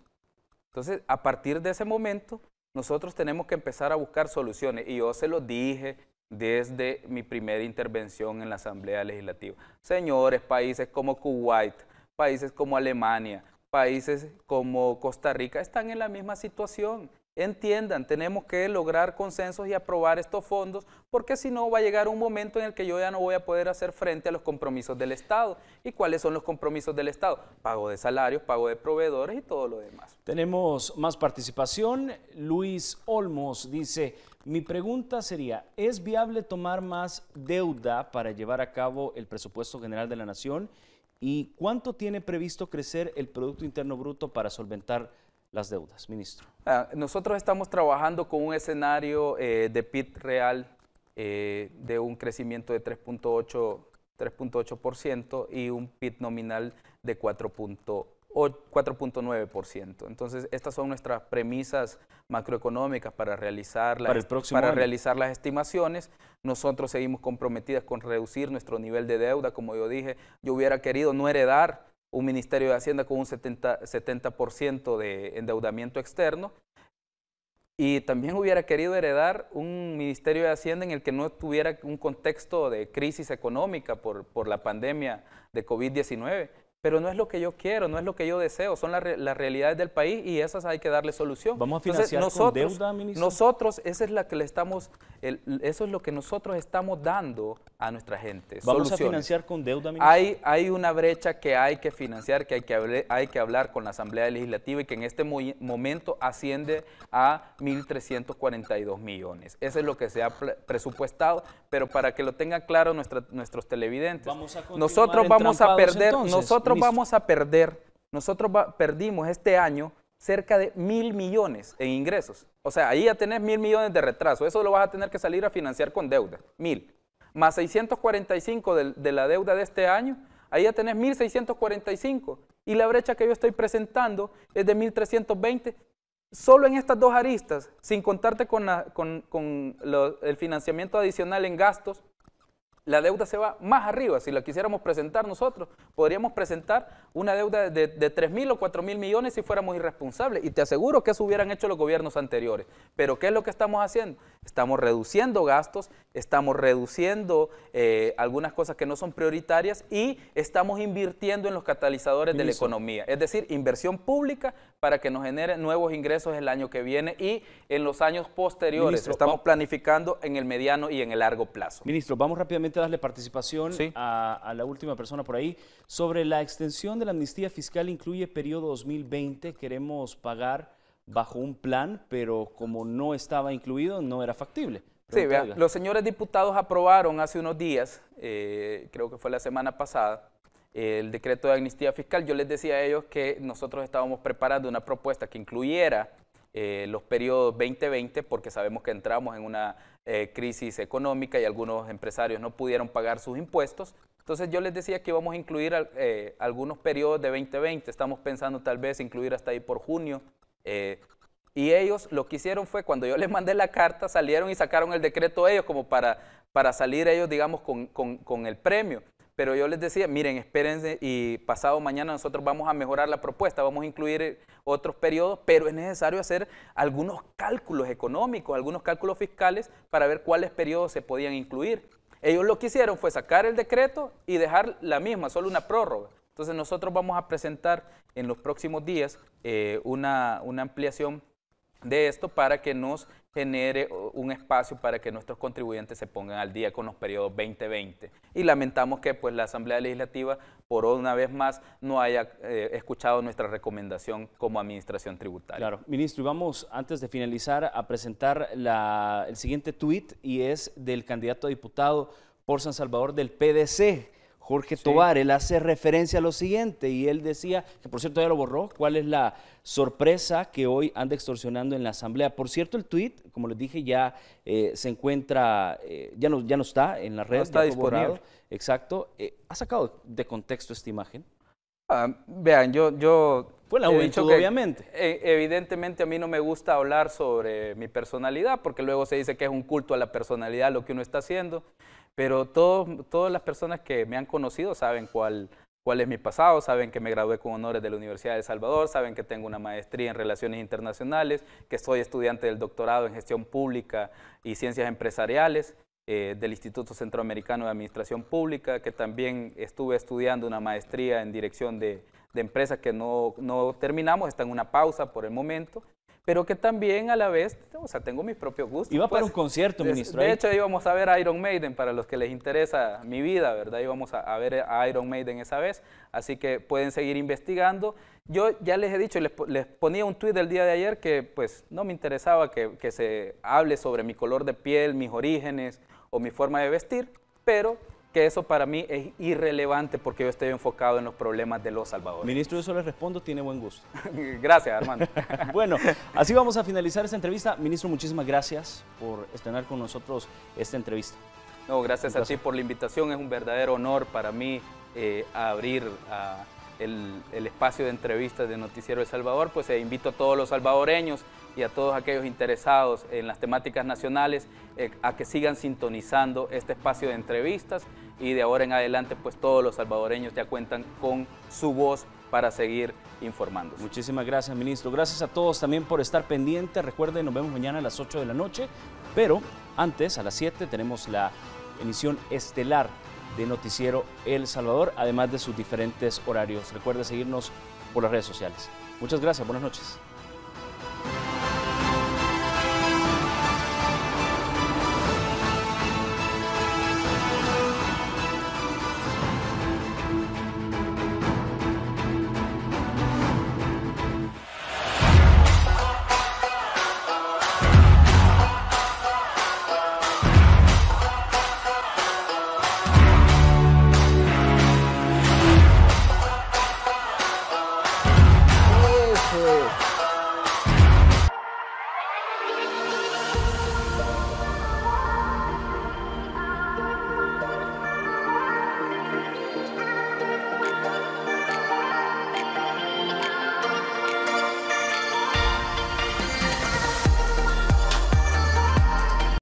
S2: Entonces, a partir de ese momento, nosotros tenemos que empezar a buscar soluciones. Y yo se lo dije desde mi primera intervención en la Asamblea Legislativa. Señores, países como Kuwait, países como Alemania, países como Costa Rica están en la misma situación. Entiendan, tenemos que lograr consensos y aprobar estos fondos porque si no va a llegar un momento en el que yo ya no voy a poder hacer frente a los compromisos del Estado. ¿Y cuáles son los compromisos del Estado? Pago de salarios, pago de proveedores y todo lo demás.
S1: Tenemos más participación. Luis Olmos dice, mi pregunta sería, ¿es viable tomar más deuda para llevar a cabo el presupuesto general de la Nación? ¿Y cuánto tiene previsto crecer el Producto Interno Bruto
S2: para solventar las deudas, ministro? nosotros estamos trabajando con un escenario eh, de PIB real eh, de un crecimiento de 3.8% y un PIB nominal de 4.9%. Entonces, estas son nuestras premisas macroeconómicas para realizar las, para realizar las estimaciones. Nosotros seguimos comprometidas con reducir nuestro nivel de deuda. Como yo dije, yo hubiera querido no heredar un Ministerio de Hacienda con un 70%, 70 de endeudamiento externo. Y también hubiera querido heredar un Ministerio de Hacienda en el que no tuviera un contexto de crisis económica por, por la pandemia de COVID-19 pero no es lo que yo quiero, no es lo que yo deseo, son las realidades del país y esas hay que darle solución. Vamos a financiar con deuda, ministro? Nosotros, esa es la que le estamos, eso es lo que nosotros estamos dando a nuestra gente. ¿Vamos a financiar con deuda, ministro? Hay, hay una brecha que hay que financiar, que hay que, hay que hablar con la Asamblea Legislativa y que en este momento asciende a 1.342 millones. Eso es lo que se ha presupuestado, pero para que lo tengan claro nuestros televidentes. nosotros vamos a perder, nosotros nosotros vamos a perder, nosotros perdimos este año cerca de mil millones en ingresos. O sea, ahí ya tenés mil millones de retraso. Eso lo vas a tener que salir a financiar con deuda. Mil. Más 645 de, la deuda de este año, ahí ya tenés 1645. Y la brecha que yo estoy presentando es de 1320. Solo en estas dos aristas, sin contarte con, el financiamiento adicional en gastos, la deuda se va más arriba. Si la quisiéramos presentar nosotros, podríamos presentar una deuda de, 3 mil o 4 mil millones si fuéramos irresponsables. Y te aseguro que eso hubieran hecho los gobiernos anteriores. Pero ¿qué es lo que estamos haciendo? Estamos reduciendo gastos, estamos reduciendo eh, algunas cosas que no son prioritarias y estamos invirtiendo en los catalizadores de la economía. Es decir, inversión pública para que nos genere nuevos ingresos el año que viene y en los años posteriores. estamos planificando en el mediano y en el largo plazo.
S1: Ministro, vamos rápidamente darle participación a, la última persona por ahí. Sobre la extensión de la amnistía fiscal, incluye periodo 2020. Queremos pagar bajo un plan, pero como no estaba incluido, no era factible. Sí, los señores
S2: diputados aprobaron hace unos días, eh, creo que fue la semana pasada, el decreto de amnistía fiscal. Yo les decía a ellos que nosotros estábamos preparando una propuesta que incluyera eh, los periodos 2020, porque sabemos que entramos en una eh, crisis económica y algunos empresarios no pudieron pagar sus impuestos. Entonces yo les decía que íbamos a incluir eh, algunos periodos de 2020, estamos pensando tal vez incluir hasta ahí por junio. Eh, y ellos lo que hicieron fue, cuando yo les mandé la carta, salieron y sacaron el decreto ellos como para, para salir ellos, digamos, con el premio. Pero yo les decía, miren, espérense y pasado mañana nosotros vamos a mejorar la propuesta, vamos a incluir eh, otros periodos, pero es necesario hacer algunos cálculos económicos, algunos cálculos fiscales para ver cuáles periodos se podían incluir. Ellos lo que hicieron fue sacar el decreto y dejar la misma, solo una prórroga. Entonces nosotros vamos a presentar en los próximos días eh, una ampliación de esto para que nos genere un espacio para que nuestros contribuyentes se pongan al día con los periodos 2020. Y lamentamos que pues, la Asamblea Legislativa, por una vez más, no haya eh, escuchado nuestra recomendación como Administración Tributaria.
S1: Claro, ministro, y vamos antes de finalizar a presentar el siguiente tuit y es del candidato a diputado por San Salvador del PDC Jorge Tobar, él hace referencia a lo siguiente y él decía, que por cierto ya lo borró, cuál es la sorpresa que hoy anda extorsionando en la Asamblea. Por cierto, el tuit, como les dije, ya eh, se encuentra, eh, ya, no, ya no está en la red. está disponible. Exacto. Eh, ¿Ha sacado de contexto esta imagen? Ah, vean, yo, yo... Fue la obviamente.
S2: E, evidentemente a mí no me gusta hablar sobre mi personalidad porque luego se dice que es un culto a la personalidad lo que uno está haciendo. Pero todas las personas que me han conocido saben cuál, es mi pasado, saben que me gradué con honores de la Universidad de El Salvador, saben que tengo una maestría en Relaciones Internacionales, que soy estudiante del doctorado en Gestión Pública y Ciencias Empresariales eh, del Instituto Centroamericano de Administración Pública, que también estuve estudiando una maestría en Dirección de, Empresas que no terminamos, está en una pausa por el momento, pero que también a la vez, o sea, tengo mis propios gustos. Iba para pues. un concierto, ministro. De, hecho, íbamos a ver a Iron Maiden, para los que les interesa mi vida, ¿verdad? Íbamos a, a, ver a Iron Maiden esa vez, así que pueden seguir investigando. Yo ya les he dicho, les, ponía un tuit del día de ayer que pues no me interesaba que, que se hable sobre mi color de piel, mis orígenes o mi forma de vestir, pero que eso para mí es irrelevante porque yo estoy enfocado en los problemas de los salvadores. Ministro, eso solo le respondo, tiene buen gusto. gracias, Armando. bueno,
S1: así vamos a finalizar esta entrevista. Ministro, muchísimas gracias por estrenar con nosotros esta entrevista.
S2: No, gracias a ti por la invitación. Es un verdadero honor para mí eh, abrir a el, espacio de entrevistas de Noticiero de Salvador, pues e invito a todos los salvadoreños y a todos aquellos interesados en las temáticas nacionales eh, a que sigan sintonizando este espacio de entrevistas y de ahora en adelante pues todos los salvadoreños ya cuentan con su voz para seguir informándose. Muchísimas
S1: gracias, ministro. Gracias a todos también por estar pendientes. Recuerden, nos vemos mañana a las 8 de la noche, pero antes, a las 7, tenemos la emisión estelar de Noticiero El Salvador, además de sus diferentes horarios. Recuerde seguirnos por las redes sociales. Muchas gracias, buenas noches.